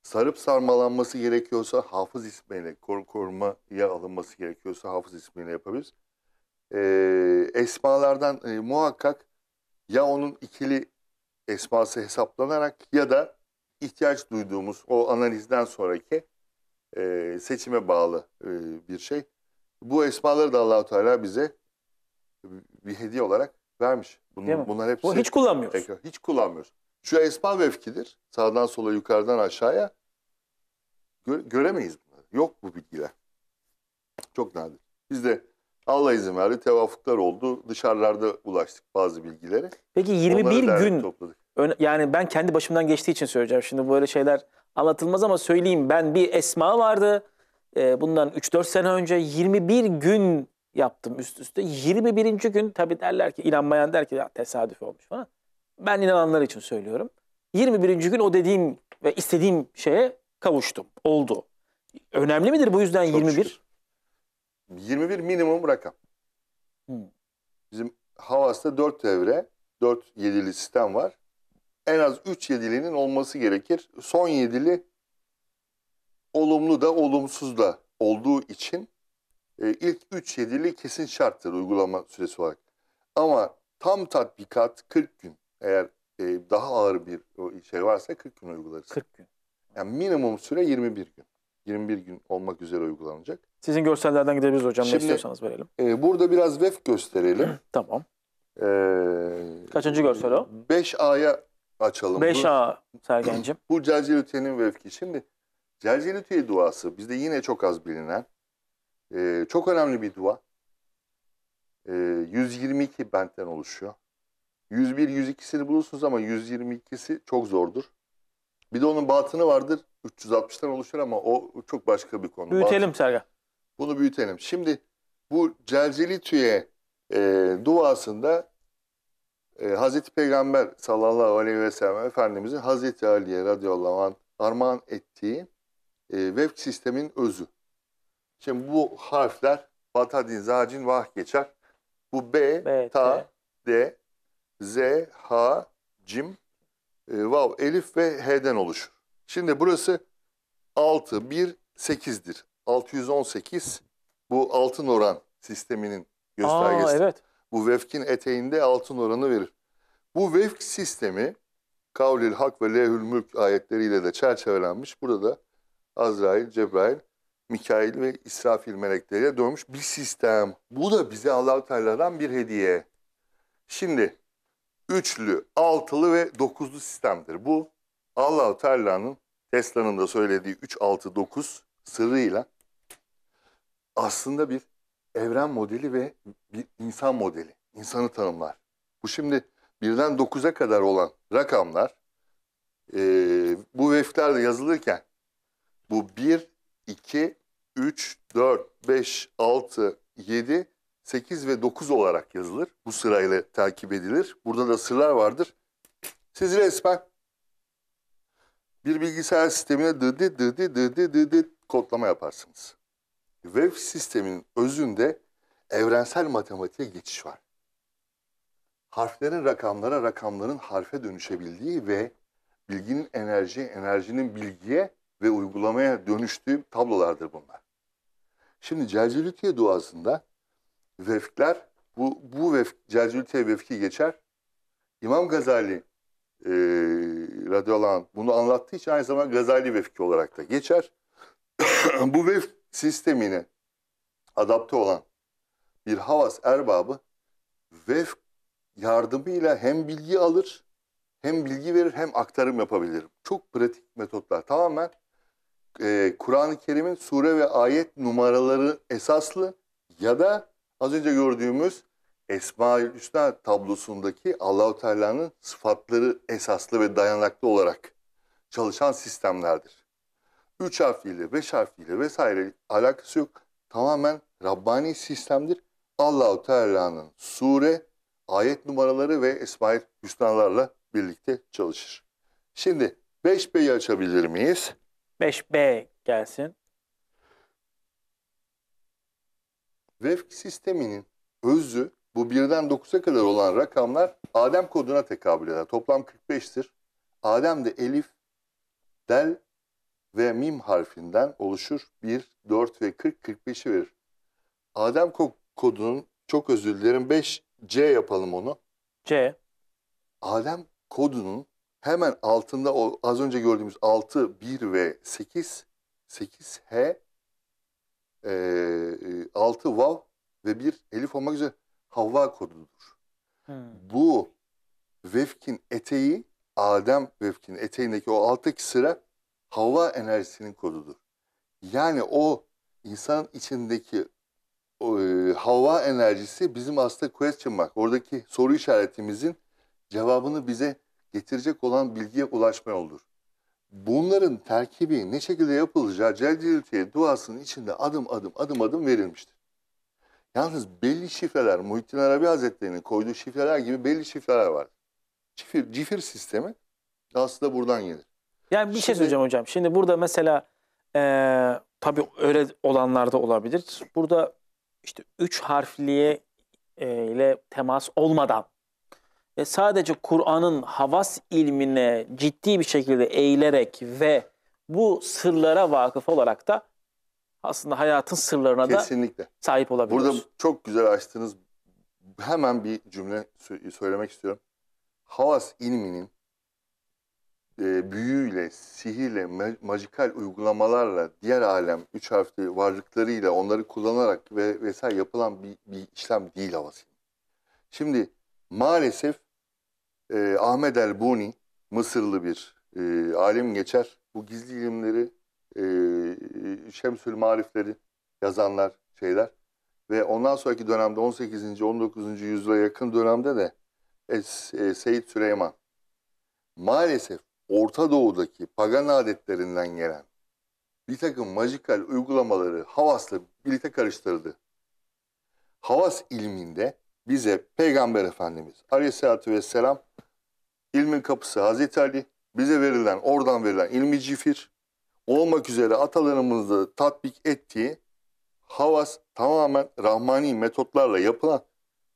[SPEAKER 2] Sarıp sarmalanması gerekiyorsa hafız ismiyle, kor korumaya alınması gerekiyorsa hafız ismiyle yapabiliriz. E, esmalardan e, muhakkak ya onun ikili esması hesaplanarak ya da ihtiyaç duyduğumuz o analizden sonraki e, seçime bağlı e, bir şey. Bu esmaları da Allahu Teala bize bir hediye olarak vermiş. Bunun, bunlar hepsi. Bu hiç kullanmıyoruz. Tekrar, hiç kullanmıyoruz. Şu esma vefkidir. Sağdan sola, yukarıdan aşağıya gö göremeyiz bunları. Yok bu bilgiler. Çok nadir. Biz de Allah izin verdi. Tevafuklar oldu. Dışarılarda ulaştık bazı bilgilere.
[SPEAKER 1] Peki 21 Onları gün topladık. yani ben kendi başımdan geçtiği için söyleyeceğim. Şimdi böyle şeyler anlatılmaz ama söyleyeyim. Ben bir esma vardı. E, bundan 3-4 sene önce 21 gün yaptım üst üste. 21. gün tabii derler ki inanmayan der ki ya tesadüf olmuş falan. Ben inananlar için söylüyorum. 21. gün o dediğim ve istediğim şeye kavuştum. Oldu. Önemli midir bu yüzden Çok 21? Şükür. 21
[SPEAKER 2] minimum rakam. Hmm. Bizim Havas'ta 4 devre, 4 yedili sistem var. En az 3 yedilinin olması gerekir. Son yedili olumlu da olumsuz da olduğu için e, ilk 3 yedili kesin şarttır uygulama süresi olarak. Ama tam tatbikat 40 gün. Eğer e, daha ağır bir şey varsa 40 gün uygularız. 40 gün. Yani minimum süre 21 gün. 21 gün olmak üzere uygulanacak.
[SPEAKER 1] Sizin görsellerden gidebiliriz hocam. Şimdi, ne istiyorsanız verelim.
[SPEAKER 2] E, burada biraz VEF gösterelim. *clears throat* tamam. E, Kaçıncı görsel o? 5A'ya açalım. 5A Sergen'cim. *clears throat* Bu, bu Celcelüte'nin vefki. Şimdi Celcelüte duası bizde yine çok az bilinen. E, çok önemli bir dua. E, 122 bentten oluşuyor. 101, 102'sini bulursunuz ama 122'si çok zordur. Bir de onun batını vardır. 360'tan oluşur ama o çok başka bir konu. Büyütelim Sergen. Bunu büyütelim. Şimdi bu Celceli Tüye e, duasında e, Hazreti Peygamber sallallahu aleyhi ve sellem Efendimizin Hazreti Ali'ye radıyallahu anh armağan ettiği e, vefk sistemin özü. Şimdi bu harfler Fatadin, Zacin, Vah geçer. Bu B, B Ta, T. D, Z, H, Cim, e, Vav, Elif ve H'den oluşur. Şimdi burası 6, 1, 8'dir. 618 bu altın oran sisteminin göstergesi. Aa, evet. Bu vefkin eteğinde altın oranı verir. Bu vefk sistemi Kavlil Hak ve Lehül Mülk ayetleriyle de çerçevelenmiş. Burada Azrail, Cebrail, Mikail ve İsrafil melekleriyle dönmüş bir sistem. Bu da bize allah Teala'dan bir hediye. Şimdi üçlü, altılı ve dokuzlu sistemdir. Bu Allah Teala'nın Tesla'nın da söylediği 369 sırrıyla aslında bir evren modeli ve bir insan modeli, insanı tanımlar. Bu şimdi birden 9'a kadar olan rakamlar e, bu veflerde yazılırken bu 1, 2, 3, 4, 5, 6, 7, 8 ve 9 olarak yazılır. Bu sırayla takip edilir. Burada da sırlar vardır. Siz resmen bir bilgisayar sistemine dıdı dıdı dıdı dıdı kodlama yaparsınız. Web sisteminin özünde evrensel matematiğe geçiş var. Harflerin rakamlara, rakamların harfe dönüşebildiği ve bilginin enerjiye, enerjinin bilgiye ve uygulamaya dönüştüğü tablolardır bunlar. Şimdi Celcelütiye duasında vefkler, bu, bu vefk, Celcelütiye vefki geçer. İmam Gazali e, Radyolan bunu anlattığı için aynı zamanda Gazali Vefki olarak da geçer. *clears throat* Bu Vef sistemine adapte olan bir havas erbabı Vef yardımıyla hem bilgi alır hem bilgi verir hem aktarım yapabilir. Çok pratik metotlar. Tamamen e, Kur'an-ı Kerim'in sure ve ayet numaraları esaslı ya da az önce gördüğümüz Esma-ül Hüsna tablosundaki Allahu Teala'nın sıfatları esaslı ve dayanaklı olarak çalışan sistemlerdir. Üç harfiyle, beş harfiyle vesaire alakası yok. Tamamen Rabbani sistemdir. Allahu Teala'nın sure, ayet numaraları ve Esma-ül Hüsnalarla birlikte çalışır. Şimdi 5B'yi açabilir miyiz?
[SPEAKER 1] 5B gelsin. Vefk
[SPEAKER 2] sisteminin özü bu birden 9'a kadar olan rakamlar Adem koduna tekabül eder. Toplam 45'tir. Adem de Elif, Del ve Mim harfinden oluşur. 1, 4 ve 40, 45'i verir. Adem kodunun, çok özür dilerim, 5, C yapalım onu. C. Adem kodunun hemen altında o az önce gördüğümüz 6, 1 ve 8, 8 H, e, 6 Vav ve 1 Elif olmak üzere Havva kodudur. Hmm. Bu vefkin eteği Adem vefkin eteğindeki o alttaki sıra Havva enerjisinin kodudur. Yani o insan içindeki o, e, Havva enerjisi bizim aslında question mark. Oradaki soru işaretimizin cevabını bize getirecek olan bilgiye ulaşma yoldur. Bunların terkibi ne şekilde yapılacağı Celcilitiye duasının içinde adım adım adım adım verilmiştir. Yalnız belli şifreler, Muhittin Arabi Hazretleri'nin koyduğu şifreler gibi belli şifreler var.
[SPEAKER 1] Cifir, cifir sistemi aslında buradan gelir. Yani bir şey şimdi, şey söyleyeceğim hocam. Şimdi burada mesela e, tabii öyle olanlar da olabilir. Burada işte üç harfliye e, ile temas olmadan ve sadece Kur'an'ın havas ilmine ciddi bir şekilde eğilerek ve bu sırlara vakıf olarak da aslında hayatın sırlarına Kesinlikle. da sahip olabiliyoruz. Burada
[SPEAKER 2] çok güzel açtığınız hemen bir cümle söylemek istiyorum. Havas ilminin e, büyüyle, sihirle, majikal uygulamalarla, diğer alem, üç harfli varlıklarıyla onları kullanarak ve vesaire yapılan bir, bir işlem değil havas ilmi. Şimdi maalesef e, Ahmet el-Buni, Mısırlı bir e, alim geçer. Bu gizli ilimleri e, Şemsül Marifleri yazanlar şeyler ve ondan sonraki dönemde 18. 19. yüzyıla yakın dönemde de e, e, Seyit Süleyman maalesef Orta Doğu'daki pagan adetlerinden gelen bir takım majikal uygulamaları Havas'la birlikte karıştırdı. Havas ilminde bize Peygamber Efendimiz Aleyhisselatü Vesselam ilmin kapısı Hazreti Ali bize verilen oradan verilen ilmi cifir olmak üzere atalarımızı tatbik ettiği havas tamamen rahmani metotlarla yapılan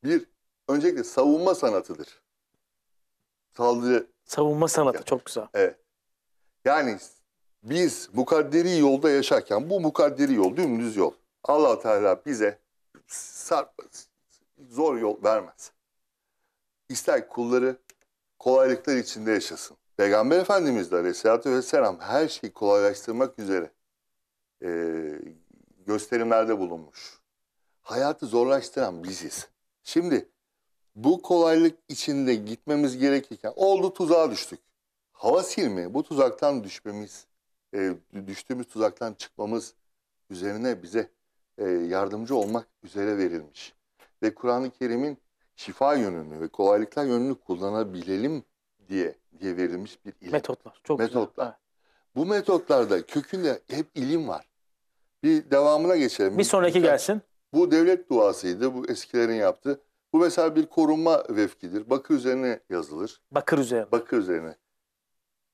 [SPEAKER 2] bir öncelikle savunma sanatıdır. Saldırı savunma sanatı yani, çok güzel. Evet. Yani biz mukadderi yolda yaşarken bu mukadderi yol dümdüz yol. Allah Teala bize sarp zor yol vermez. İster kulları kolaylıklar içinde yaşasın. Peygamber Efendimiz de aleyhissalatü vesselam her şeyi kolaylaştırmak üzere e, gösterimlerde bulunmuş. Hayatı zorlaştıran biziz. Şimdi bu kolaylık içinde gitmemiz gerekirken oldu tuzağa düştük. Hava silme bu tuzaktan düşmemiz, e, düştüğümüz tuzaktan çıkmamız üzerine bize e, yardımcı olmak üzere verilmiş. Ve Kur'an-ı Kerim'in şifa yönünü ve kolaylıklar yönünü kullanabilelim diye diye verilmiş bir ilim. Metotlar. Çok Metotlar. Güzel. Bu metotlarda kökünde hep ilim var. Bir devamına geçelim. Bir sonraki Mesela, gelsin. Bu devlet duasıydı. Bu eskilerin yaptı. Bu mesela bir korunma vefkidir. Bakır üzerine yazılır. Bakır üzerine. Bakır üzerine.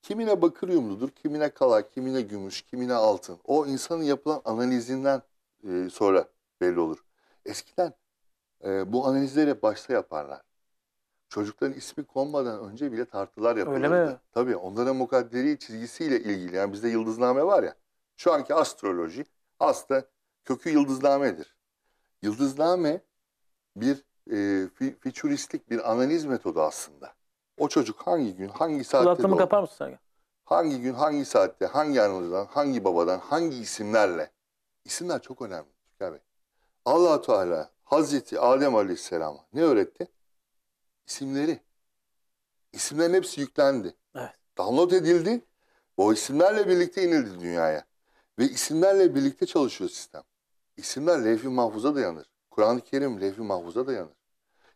[SPEAKER 2] Kimine bakır yumrudur, kimine kala, kimine gümüş, kimine altın. O insanın yapılan analizinden e, sonra belli olur. Eskiden e, bu analizleri başta yaparlar çocukların ismi konmadan önce bile tartılar yapılırdı. Öyle mi? Tabii onların mukadderi çizgisiyle ilgili. Yani bizde yıldızname var ya. Şu anki astroloji aslında kökü yıldıznamedir. Yıldızname bir e, fi, fütüristik bir analiz metodu aslında. O çocuk hangi gün, hangi saatte Kulaklığımı kapar mısın sen? Hangi gün, hangi saatte, hangi anıldan, hangi babadan, hangi isimlerle? İsimler çok önemli Türker Bey. Teala Hazreti Adem Aleyhisselam'a ne öğretti? isimleri. İsimlerin hepsi yüklendi. Evet. Download edildi. O isimlerle birlikte inildi dünyaya. Ve isimlerle birlikte çalışıyor sistem. İsimler levh-i mahfuza dayanır. Kur'an-ı Kerim levh-i mahfuza dayanır.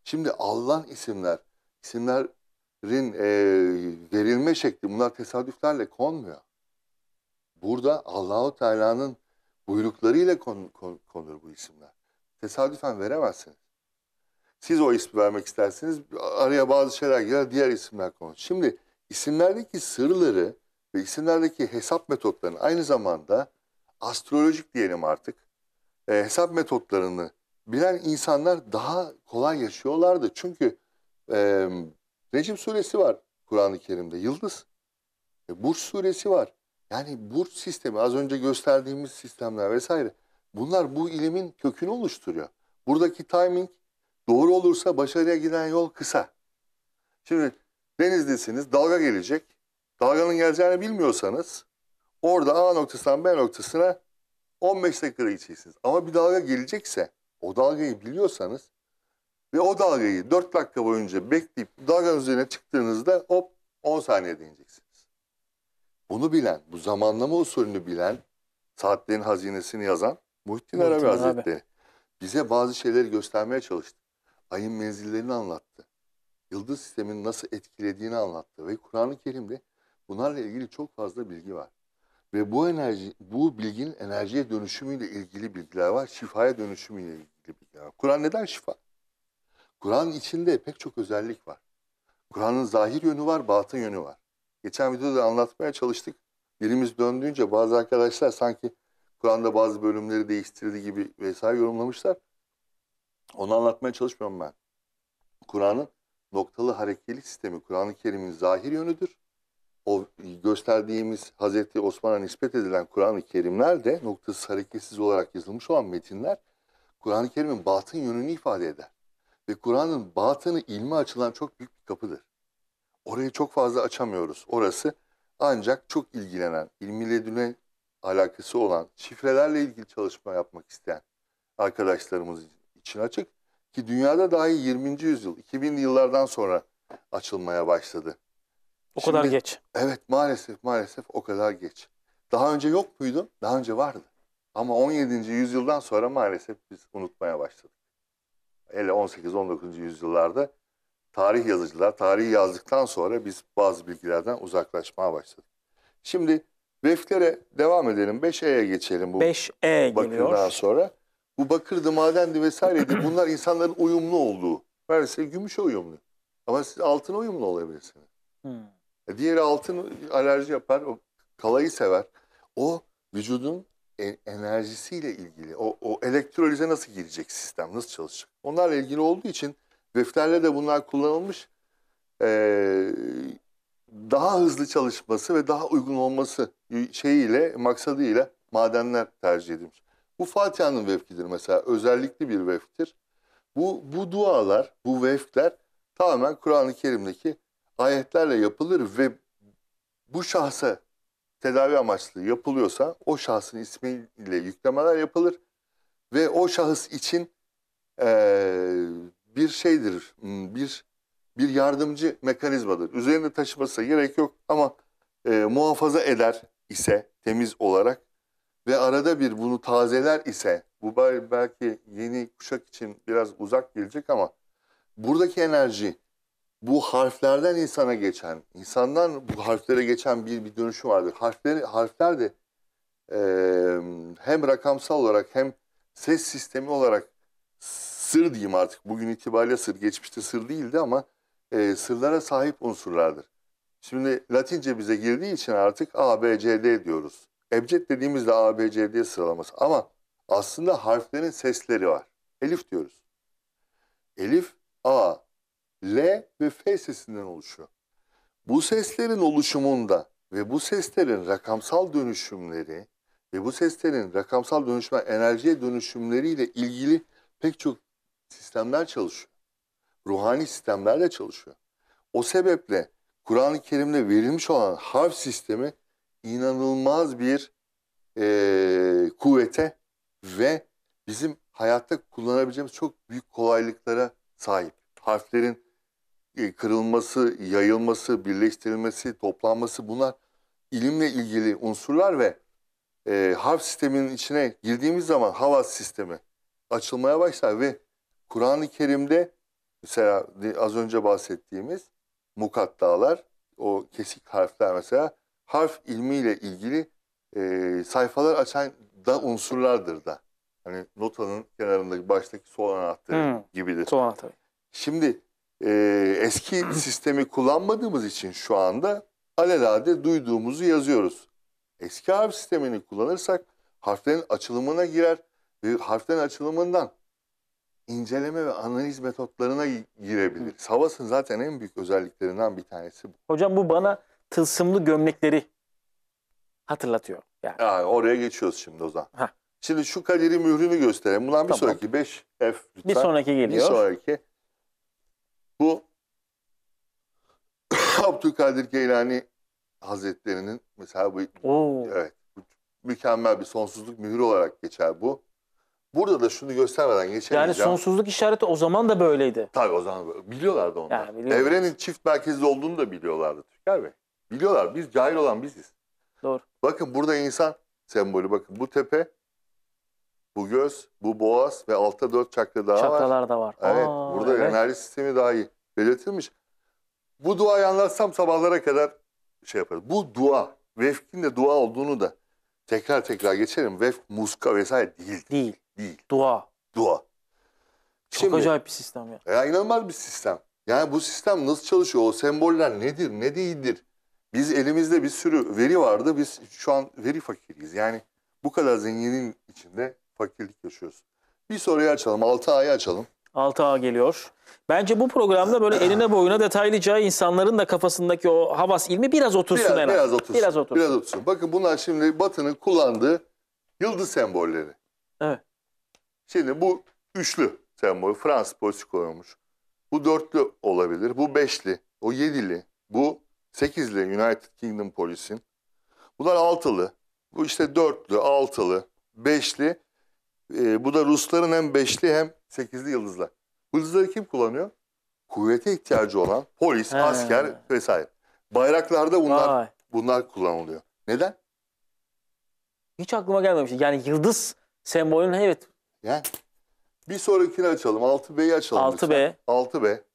[SPEAKER 2] Şimdi Allah'ın isimler, isimlerin e, verilme şekli bunlar tesadüflerle konmuyor. Burada Allahu Teala'nın buyruklarıyla kon, kon, konur bu isimler. Tesadüfen veremezsiniz. Siz o ismi vermek isterseniz araya bazı şeyler girer, diğer isimler konur. Şimdi isimlerdeki sırları ve isimlerdeki hesap metotlarını aynı zamanda astrolojik diyelim artık e, hesap metotlarını bilen insanlar daha kolay yaşıyorlardı. Çünkü e, Recim suresi var Kur'an-ı Kerim'de yıldız. E, Burç suresi var. Yani burç sistemi az önce gösterdiğimiz sistemler vesaire bunlar bu ilimin kökünü oluşturuyor. Buradaki timing Doğru olursa başarıya giden yol kısa. Şimdi denizdesiniz dalga gelecek. Dalganın geleceğini bilmiyorsanız orada A noktasından B noktasına 15 dakika içeceksiniz. Ama bir dalga gelecekse o dalgayı biliyorsanız ve o dalgayı 4 dakika boyunca bekleyip dalganın üzerine çıktığınızda hop 10 saniye deneyeceksiniz. Bunu bilen, bu zamanlama usulünü bilen, saatlerin hazinesini yazan Muhittin Arabi Hazretleri bize bazı şeyleri göstermeye çalıştı ayın menzillerini anlattı. Yıldız sistemini nasıl etkilediğini anlattı ve Kur'an-ı Kerim'de bunlarla ilgili çok fazla bilgi var. Ve bu enerji, bu bilginin enerjiye dönüşümüyle ilgili bilgiler var, şifaya dönüşümüyle ilgili bilgiler var. Kur'an neden şifa? Kur'an içinde pek çok özellik var. Kur'an'ın zahir yönü var, batın yönü var. Geçen videoda anlatmaya çalıştık. Dilimiz döndüğünce bazı arkadaşlar sanki Kur'an'da bazı bölümleri değiştirdi gibi vesaire yorumlamışlar. Onu anlatmaya çalışmıyorum ben. Kur'an'ın noktalı harekeli sistemi Kur'an-ı Kerim'in zahir yönüdür. O gösterdiğimiz Hazreti Osman'a nispet edilen Kur'an-ı Kerimler de noktası hareketsiz olarak yazılmış olan metinler Kur'an-ı Kerim'in batın yönünü ifade eder. Ve Kur'an'ın batını ilmi açılan çok büyük bir kapıdır. Orayı çok fazla açamıyoruz. Orası ancak çok ilgilenen, ilmiyle düne alakası olan, şifrelerle ilgili çalışma yapmak isteyen arkadaşlarımız için için açık ki dünyada dahi 20. yüzyıl 2000'li yıllardan sonra açılmaya başladı. O Şimdi, kadar geç. Evet maalesef maalesef o kadar geç. Daha önce yok muydu? Daha önce vardı. Ama 17. yüzyıldan sonra maalesef biz unutmaya başladık. Hele 18-19. yüzyıllarda tarih yazıcılar tarihi yazdıktan sonra biz bazı bilgilerden uzaklaşmaya başladık. Şimdi Reflere devam edelim. 5E'ye geçelim bu 5E geliyor. sonra bu bakırdı, madendi vesaireydi. *clears throat* Bunlar insanların uyumlu olduğu. Neredeyse gümüşe uyumlu. Ama siz altına uyumlu olabilirsiniz. Hmm. E, diğeri altın alerji yapar, o kalayı sever. O vücudun e, enerjisiyle ilgili, o, o elektrolize nasıl girecek sistem, nasıl çalışacak? Onlarla ilgili olduğu için veflerle de bunlar kullanılmış. Ee, daha hızlı çalışması ve daha uygun olması şeyiyle, maksadıyla madenler tercih edilmiş. Bu Fatiha'nın vefkidir mesela. Özellikli bir vefktir. Bu, bu dualar, bu vefkler tamamen Kur'an-ı Kerim'deki ayetlerle yapılır ve bu şahsa tedavi amaçlı yapılıyorsa o şahsın ismiyle yüklemeler yapılır ve o şahıs için e, bir şeydir, hmm, bir bir yardımcı mekanizmadır. Üzerinde taşıması gerek yok ama e, muhafaza eder ise temiz olarak ve arada bir bunu tazeler ise bu belki yeni kuşak için biraz uzak gelecek ama buradaki enerji bu harflerden insana geçen, insandan bu harflere geçen bir bir dönüşü vardır. Harfleri, harfler de e, hem rakamsal olarak hem ses sistemi olarak sır diyeyim artık. Bugün itibariyle sır, geçmişte sır değildi ama e, sırlara sahip unsurlardır. Şimdi Latince bize girdiği için artık A, B, C, D diyoruz. Ebced dediğimizde A B C diye sıralaması ama aslında harflerin sesleri var. Elif diyoruz. Elif, A, L ve F sesinden oluşuyor. Bu seslerin oluşumunda ve bu seslerin rakamsal dönüşümleri ve bu seslerin rakamsal dönüşme enerjiye dönüşümleriyle ilgili pek çok sistemler çalışıyor. Ruhani sistemler de çalışıyor. O sebeple Kur'an-ı Kerim'de verilmiş olan harf sistemi inanılmaz bir e, kuvvete ve bizim hayatta kullanabileceğimiz çok büyük kolaylıklara sahip. Harflerin e, kırılması, yayılması, birleştirilmesi, toplanması bunlar ilimle ilgili unsurlar ve e, harf sisteminin içine girdiğimiz zaman havas sistemi açılmaya başlar ve Kur'an-ı Kerim'de mesela az önce bahsettiğimiz mukattalar, o kesik harfler mesela harf ilmiyle ilgili e, sayfalar açan da unsurlardır da. Hani notanın kenarındaki baştaki sol anahtarı hmm. gibidir. Sol anahtarı. Şimdi e, eski *clears throat* sistemi kullanmadığımız için şu anda alelade duyduğumuzu yazıyoruz. Eski harf sistemini kullanırsak harflerin açılımına girer ve harflerin açılımından inceleme ve analiz metotlarına girebilir. Savas'ın hmm. zaten en büyük özelliklerinden bir tanesi
[SPEAKER 1] bu. Hocam bu bana tılsımlı gömlekleri hatırlatıyor.
[SPEAKER 2] Yani. Aa, oraya geçiyoruz şimdi o zaman. Hah. Şimdi şu kaderi mührünü göstereyim. Bundan bir Tamam. sonraki 5F lütfen. Bir sonraki Bir geliyor. sonraki. Bu *coughs* Abdülkadir Geylani Hazretleri'nin mesela bu Oo. evet bu mükemmel bir sonsuzluk mührü olarak geçer bu. Burada da şunu göstermeden geçemeyeceğim. Yani sonsuzluk
[SPEAKER 1] işareti o zaman da böyleydi. Tabii o zaman böyle-
[SPEAKER 2] biliyorlardı onlar. Yani biliyorum. Evrenin çift merkezli olduğunu da biliyorlardı Türker Bey. Biliyorlar biz cahil olan biziz. Doğru. Bakın burada insan sembolü bakın bu tepe, bu göz, bu boğaz ve altta dört çakra daha var. Çakralar da var. Evet Aa, burada evet. enerji sistemi daha iyi belirtilmiş. Bu duayı anlatsam sabahlara kadar şey yaparız. Bu dua, vefkin de dua olduğunu da tekrar tekrar geçerim. Vefk, muska vesaire değil. Değil. Değil. Dua. Dua. Çok Şimdi, acayip
[SPEAKER 1] bir sistem ya.
[SPEAKER 2] Ya inanılmaz bir sistem. Yani bu sistem nasıl çalışıyor? O semboller nedir, ne değildir? Biz elimizde bir sürü veri vardı. Biz şu an veri fakiriyiz. Yani bu kadar zenginin içinde fakirlik yaşıyoruz. Bir soruyu açalım. 6A'yı açalım.
[SPEAKER 1] 6A geliyor. Bence bu programda böyle *clears throat* eline boyuna detaylıca insanların da kafasındaki o havas ilmi biraz otursun biraz, en Biraz otursun. Biraz otursun. Biraz
[SPEAKER 2] otursun. Bakın bunlar şimdi Batı'nın kullandığı yıldız sembolleri. Evet. Şimdi bu üçlü sembol. Fransız politik olmuş. Bu dörtlü olabilir. Bu beşli. O yedili. Bu Sekizli United Kingdom polisin, Bunlar altılı. Bu işte dörtlü, altılı, beşli. E, bu da Rusların hem beşli hem sekizli yıldızlar. Bu yıldızları kim kullanıyor? Kuvvete ihtiyacı olan polis, He. asker vesaire. Bayraklarda bunlar Vay. bunlar kullanılıyor. Neden? Hiç
[SPEAKER 1] aklıma gelmemiş. Yani yıldız sembolünün evet.
[SPEAKER 2] Yani. Bir sonrakini açalım. 6B'yi açalım. 6B. lütfen. 6B.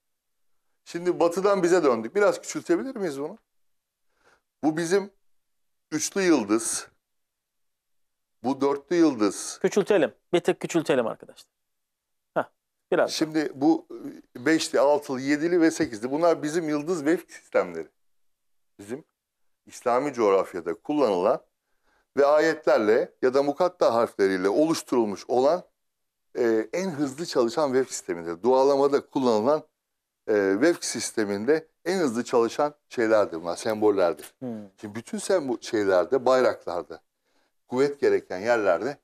[SPEAKER 2] Şimdi batıdan bize döndük. Biraz küçültebilir miyiz bunu?
[SPEAKER 1] Bu bizim üçlü yıldız. Bu dörtlü yıldız. Küçültelim. Bir tık küçültelim arkadaşlar. Heh,
[SPEAKER 2] biraz. Şimdi bu beşli, altılı, yedili ve sekizli. Bunlar bizim yıldız ve sistemleri. Bizim İslami coğrafyada kullanılan ve ayetlerle ya da mukatta harfleriyle oluşturulmuş olan e, en hızlı çalışan web sistemidir. Dualamada kullanılan e, Vefk sisteminde en hızlı çalışan şeylerdir bunlar, sembollerdir. Hmm. Şimdi bütün sembol şeylerde, bayraklarda, kuvvet gereken yerlerde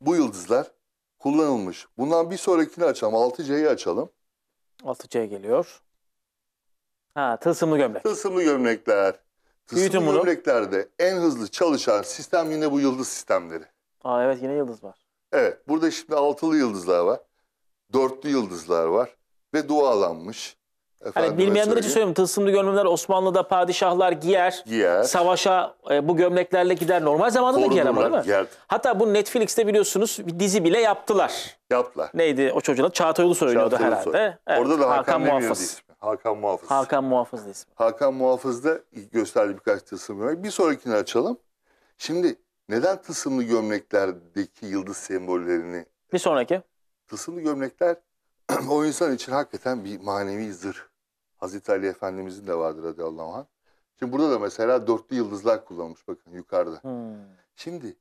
[SPEAKER 2] bu yıldızlar kullanılmış. Bundan bir sonrakini açalım, 6C'yi açalım. 6C geliyor.
[SPEAKER 1] Ha, tılsımlı gömlek.
[SPEAKER 2] Tılsımlı gömlekler. Tılsımlı gömleklerde en hızlı çalışan sistem yine bu yıldız sistemleri.
[SPEAKER 1] Aa evet yine yıldız var.
[SPEAKER 2] Evet, burada şimdi altılı yıldızlar var. Dörtlü yıldızlar var ve dualanmış hani bilmeyenler için söyleyeyim
[SPEAKER 1] tılsımlı gömlekler Osmanlı'da padişahlar giyer, giyer. savaşa e, bu gömleklerle gider. Normal zamanda da giyer ama değil mi? Giyer. Hatta bu Netflix'te biliyorsunuz bir dizi bile yaptılar. Yaptılar. Neydi o çocuğun adı? Çağatay Ulusoy oynuyordu herhalde. Evet. Orada da Hakan, Hakan Muhafız. Ismi.
[SPEAKER 2] Hakan Muhafız. Hakan Muhafız ismi. Hakan Muhafız'da gösterdi birkaç tılsımlı gömlek. Bir sonrakini açalım. Şimdi neden tılsımlı gömleklerdeki yıldız sembollerini... Bir sonraki. Tılsımlı gömlekler *clears throat* o insan için hakikaten bir manevi zırh. Hazreti Ali Efendimizin de vardır radıyallahu anh. Şimdi burada da mesela dörtlü yıldızlar kullanmış bakın yukarıda. Hmm. Şimdi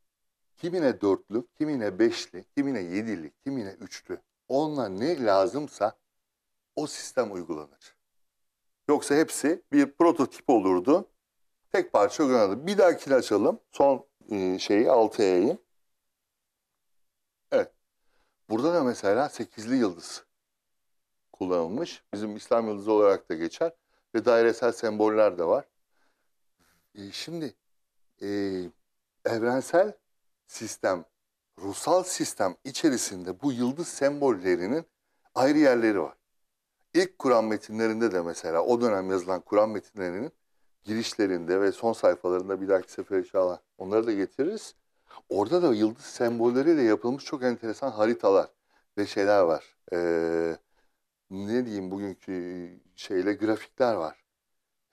[SPEAKER 2] kimine dörtlü, kimine beşli, kimine yedili, kimine üçlü. Onunla ne lazımsa o sistem uygulanır. Yoksa hepsi bir prototip olurdu. Tek parça uygulanırdı. Bir dahakini açalım. Son e, şeyi 6 yayayım. Evet. Burada da mesela sekizli yıldız kullanılmış. Bizim İslam yıldızı olarak da geçer ve dairesel semboller de var. E, şimdi e, evrensel sistem, ruhsal sistem içerisinde bu yıldız sembollerinin ayrı yerleri var. İlk Kur'an metinlerinde de mesela o dönem yazılan Kur'an metinlerinin girişlerinde ve son sayfalarında bir dahaki sefer inşallah onları da getiririz. Orada da yıldız sembolleriyle yapılmış çok enteresan haritalar ve şeyler var. Ee, ne diyeyim bugünkü e, şeyle grafikler var.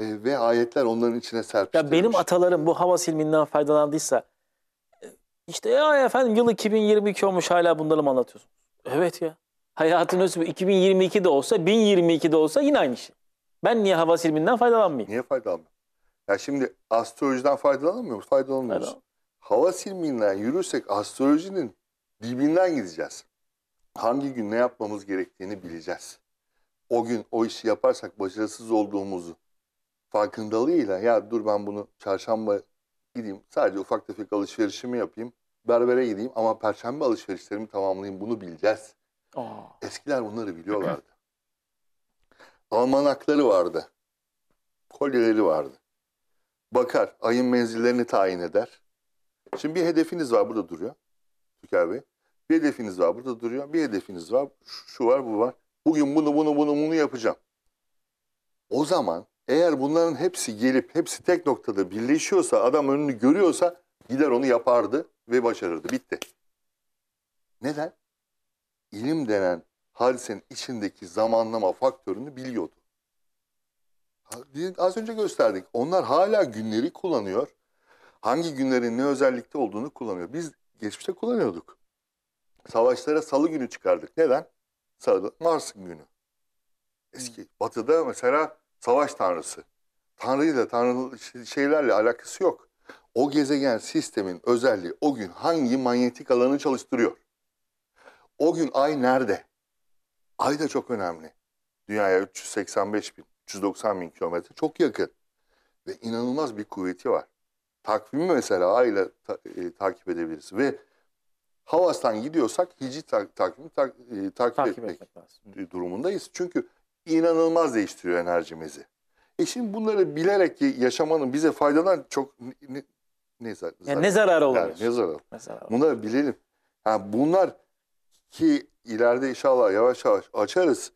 [SPEAKER 2] E, ve
[SPEAKER 1] ayetler onların içine serpiştirilmiş. Ya benim atalarım bu hava silminden faydalandıysa e, işte ya efendim yıl 2022 olmuş hala bunları mı anlatıyorsun? Evet ya. Hayatın özü 2022 de olsa 1022 de olsa yine aynı şey. Ben niye hava silminden faydalanmayayım? Niye
[SPEAKER 2] faydalanmıyorum? Ya şimdi astrolojiden faydalanamıyor musun? Faydalanamıyoruz. Faydalan. Hava silminden yürürsek astrolojinin dibinden gideceğiz. Hangi gün ne yapmamız gerektiğini bileceğiz o gün o işi yaparsak başarısız olduğumuzu farkındalığıyla ya dur ben bunu çarşamba gideyim sadece ufak tefek alışverişimi yapayım berbere gideyim ama perşembe alışverişlerimi tamamlayayım bunu bileceğiz. Aa. Eskiler bunları biliyorlardı. *clears throat* Almanakları vardı. Kolyeleri vardı. Bakar, ayın menzillerini tayin eder. Şimdi bir hedefiniz var burada duruyor. Türker Bey. Bir hedefiniz var burada duruyor. Bir hedefiniz var. Şu var bu var. Bugün bunu bunu bunu bunu yapacağım. O zaman eğer bunların hepsi gelip hepsi tek noktada birleşiyorsa adam önünü görüyorsa gider onu yapardı ve başarırdı. Bitti. Neden? İlim denen hadisenin içindeki zamanlama faktörünü biliyordu. Az önce gösterdik. Onlar hala günleri kullanıyor. Hangi günlerin ne özellikte olduğunu kullanıyor. Biz geçmişte kullanıyorduk. Savaşlara salı günü çıkardık. Neden? Sarılı Mars günü. Eski. Hmm. Batı'da mesela savaş tanrısı. Tanrıyla, tanrı şey, şeylerle alakası yok. O gezegen sistemin özelliği o gün hangi manyetik alanı çalıştırıyor? O gün ay nerede? Ay da çok önemli. Dünyaya 385 bin, 390 bin kilometre çok yakın. Ve inanılmaz bir kuvveti var. Takvimi mesela ayla ta, e, takip edebiliriz. Ve Havas'tan gidiyorsak Hicri tak, takvimi tak, e, takip, takip etmek, etmek durumundayız. Çünkü inanılmaz değiştiriyor enerjimizi. E şimdi bunları bilerek yaşamanın bize faydadan çok ne, ne, zar yani zarar, ne zararı olur? Yani ne zararı? bunları bilelim. Yani bunlar ki ileride inşallah yavaş yavaş açarız.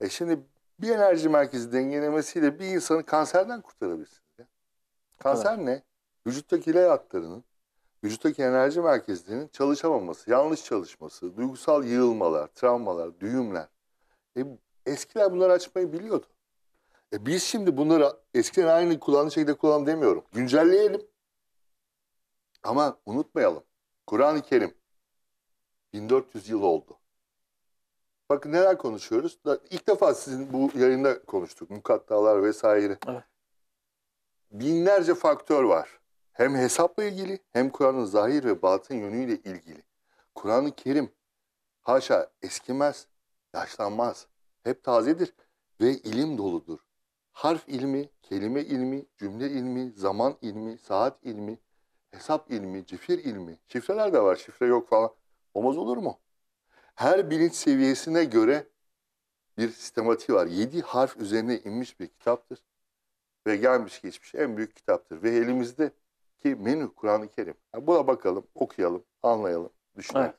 [SPEAKER 2] E şimdi bir enerji merkezi dengelemesiyle bir insanı kanserden kurtarabilirsiniz. Kanser ne? Vücuttaki ley hatlarının vücuttaki enerji merkezlerinin çalışamaması, yanlış çalışması, duygusal yığılmalar, travmalar, düğümler. E, eskiler bunları açmayı biliyordu. E, biz şimdi bunları eskiden aynı kullandığı şekilde kullan demiyorum. Güncelleyelim. Ama unutmayalım. Kur'an-ı Kerim 1400 yıl oldu. Bakın neler konuşuyoruz. İlk defa sizin bu yayında konuştuk. Mukattalar vesaire. Evet. Binlerce faktör var. Hem hesapla ilgili hem Kur'an'ın zahir ve batın yönüyle ilgili. Kur'an-ı Kerim haşa eskimez, yaşlanmaz, hep tazedir ve ilim doludur. Harf ilmi, kelime ilmi, cümle ilmi, zaman ilmi, saat ilmi, hesap ilmi, cifir ilmi, şifreler de var, şifre yok falan. Olmaz olur mu? Her bilinç seviyesine göre bir sistematiği var. Yedi harf üzerine inmiş bir kitaptır. Ve gelmiş geçmiş en büyük kitaptır. Ve elimizde ki menü Kur'an-ı Kerim. Yani buna bakalım, okuyalım,
[SPEAKER 1] anlayalım, düşünelim. Evet.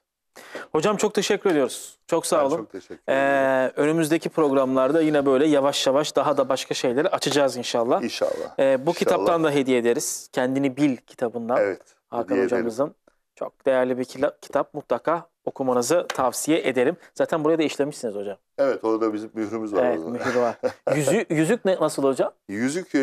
[SPEAKER 1] Hocam çok teşekkür ediyoruz. Çok sağ ben olun. Çok teşekkür ederim. Ee, önümüzdeki programlarda yine böyle yavaş yavaş daha da başka şeyleri açacağız inşallah. İnşallah. Ee, bu inşallah. kitaptan da hediye ederiz. Kendini Bil kitabından. Evet. Hakan hocamızın. Ederim. Çok değerli bir kitap mutlaka okumanızı tavsiye ederim. Zaten buraya da işlemişsiniz hocam.
[SPEAKER 2] Evet orada bizim mührümüz var. Evet mühür var. Yüzü, *laughs* yüzük ne, nasıl hocam? Yüzük e,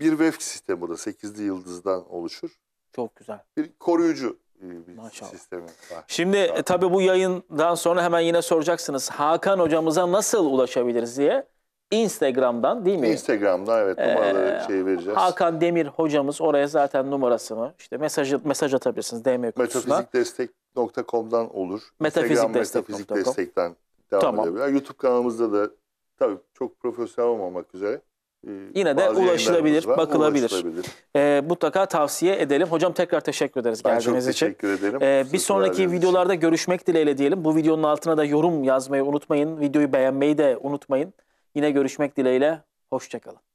[SPEAKER 2] bir vefk sistemi o da. Sekizli yıldızdan oluşur. Çok güzel. Bir koruyucu e, bir Maşallah. sistemi var.
[SPEAKER 1] Şimdi e, tabii bu yayından sonra hemen yine soracaksınız. Hakan hocamıza nasıl ulaşabiliriz diye. Instagram'dan değil mi? Instagram'dan
[SPEAKER 2] evet ee, numaraları şey vereceğiz. Hakan
[SPEAKER 1] Demir hocamız oraya zaten numarasını işte mesaj mesaj atabilirsiniz DM kutusuna.
[SPEAKER 2] Metafizikdestek.com'dan olur. Metafizik Metafizik devam tamam. edebilir. YouTube kanalımızda da tabii çok profesyonel olmamak üzere e, Yine de ulaşılabilir, bakılabilir. ulaşılabilir.
[SPEAKER 1] Ee, mutlaka tavsiye edelim. Hocam tekrar teşekkür ederiz ben geldiğiniz için. Ben çok
[SPEAKER 2] teşekkür ederim. E, bir sonraki
[SPEAKER 1] videolarda için. görüşmek dileğiyle diyelim. Bu videonun altına da yorum yazmayı unutmayın. Videoyu beğenmeyi de unutmayın. Yine görüşmek dileğiyle. Hoşçakalın.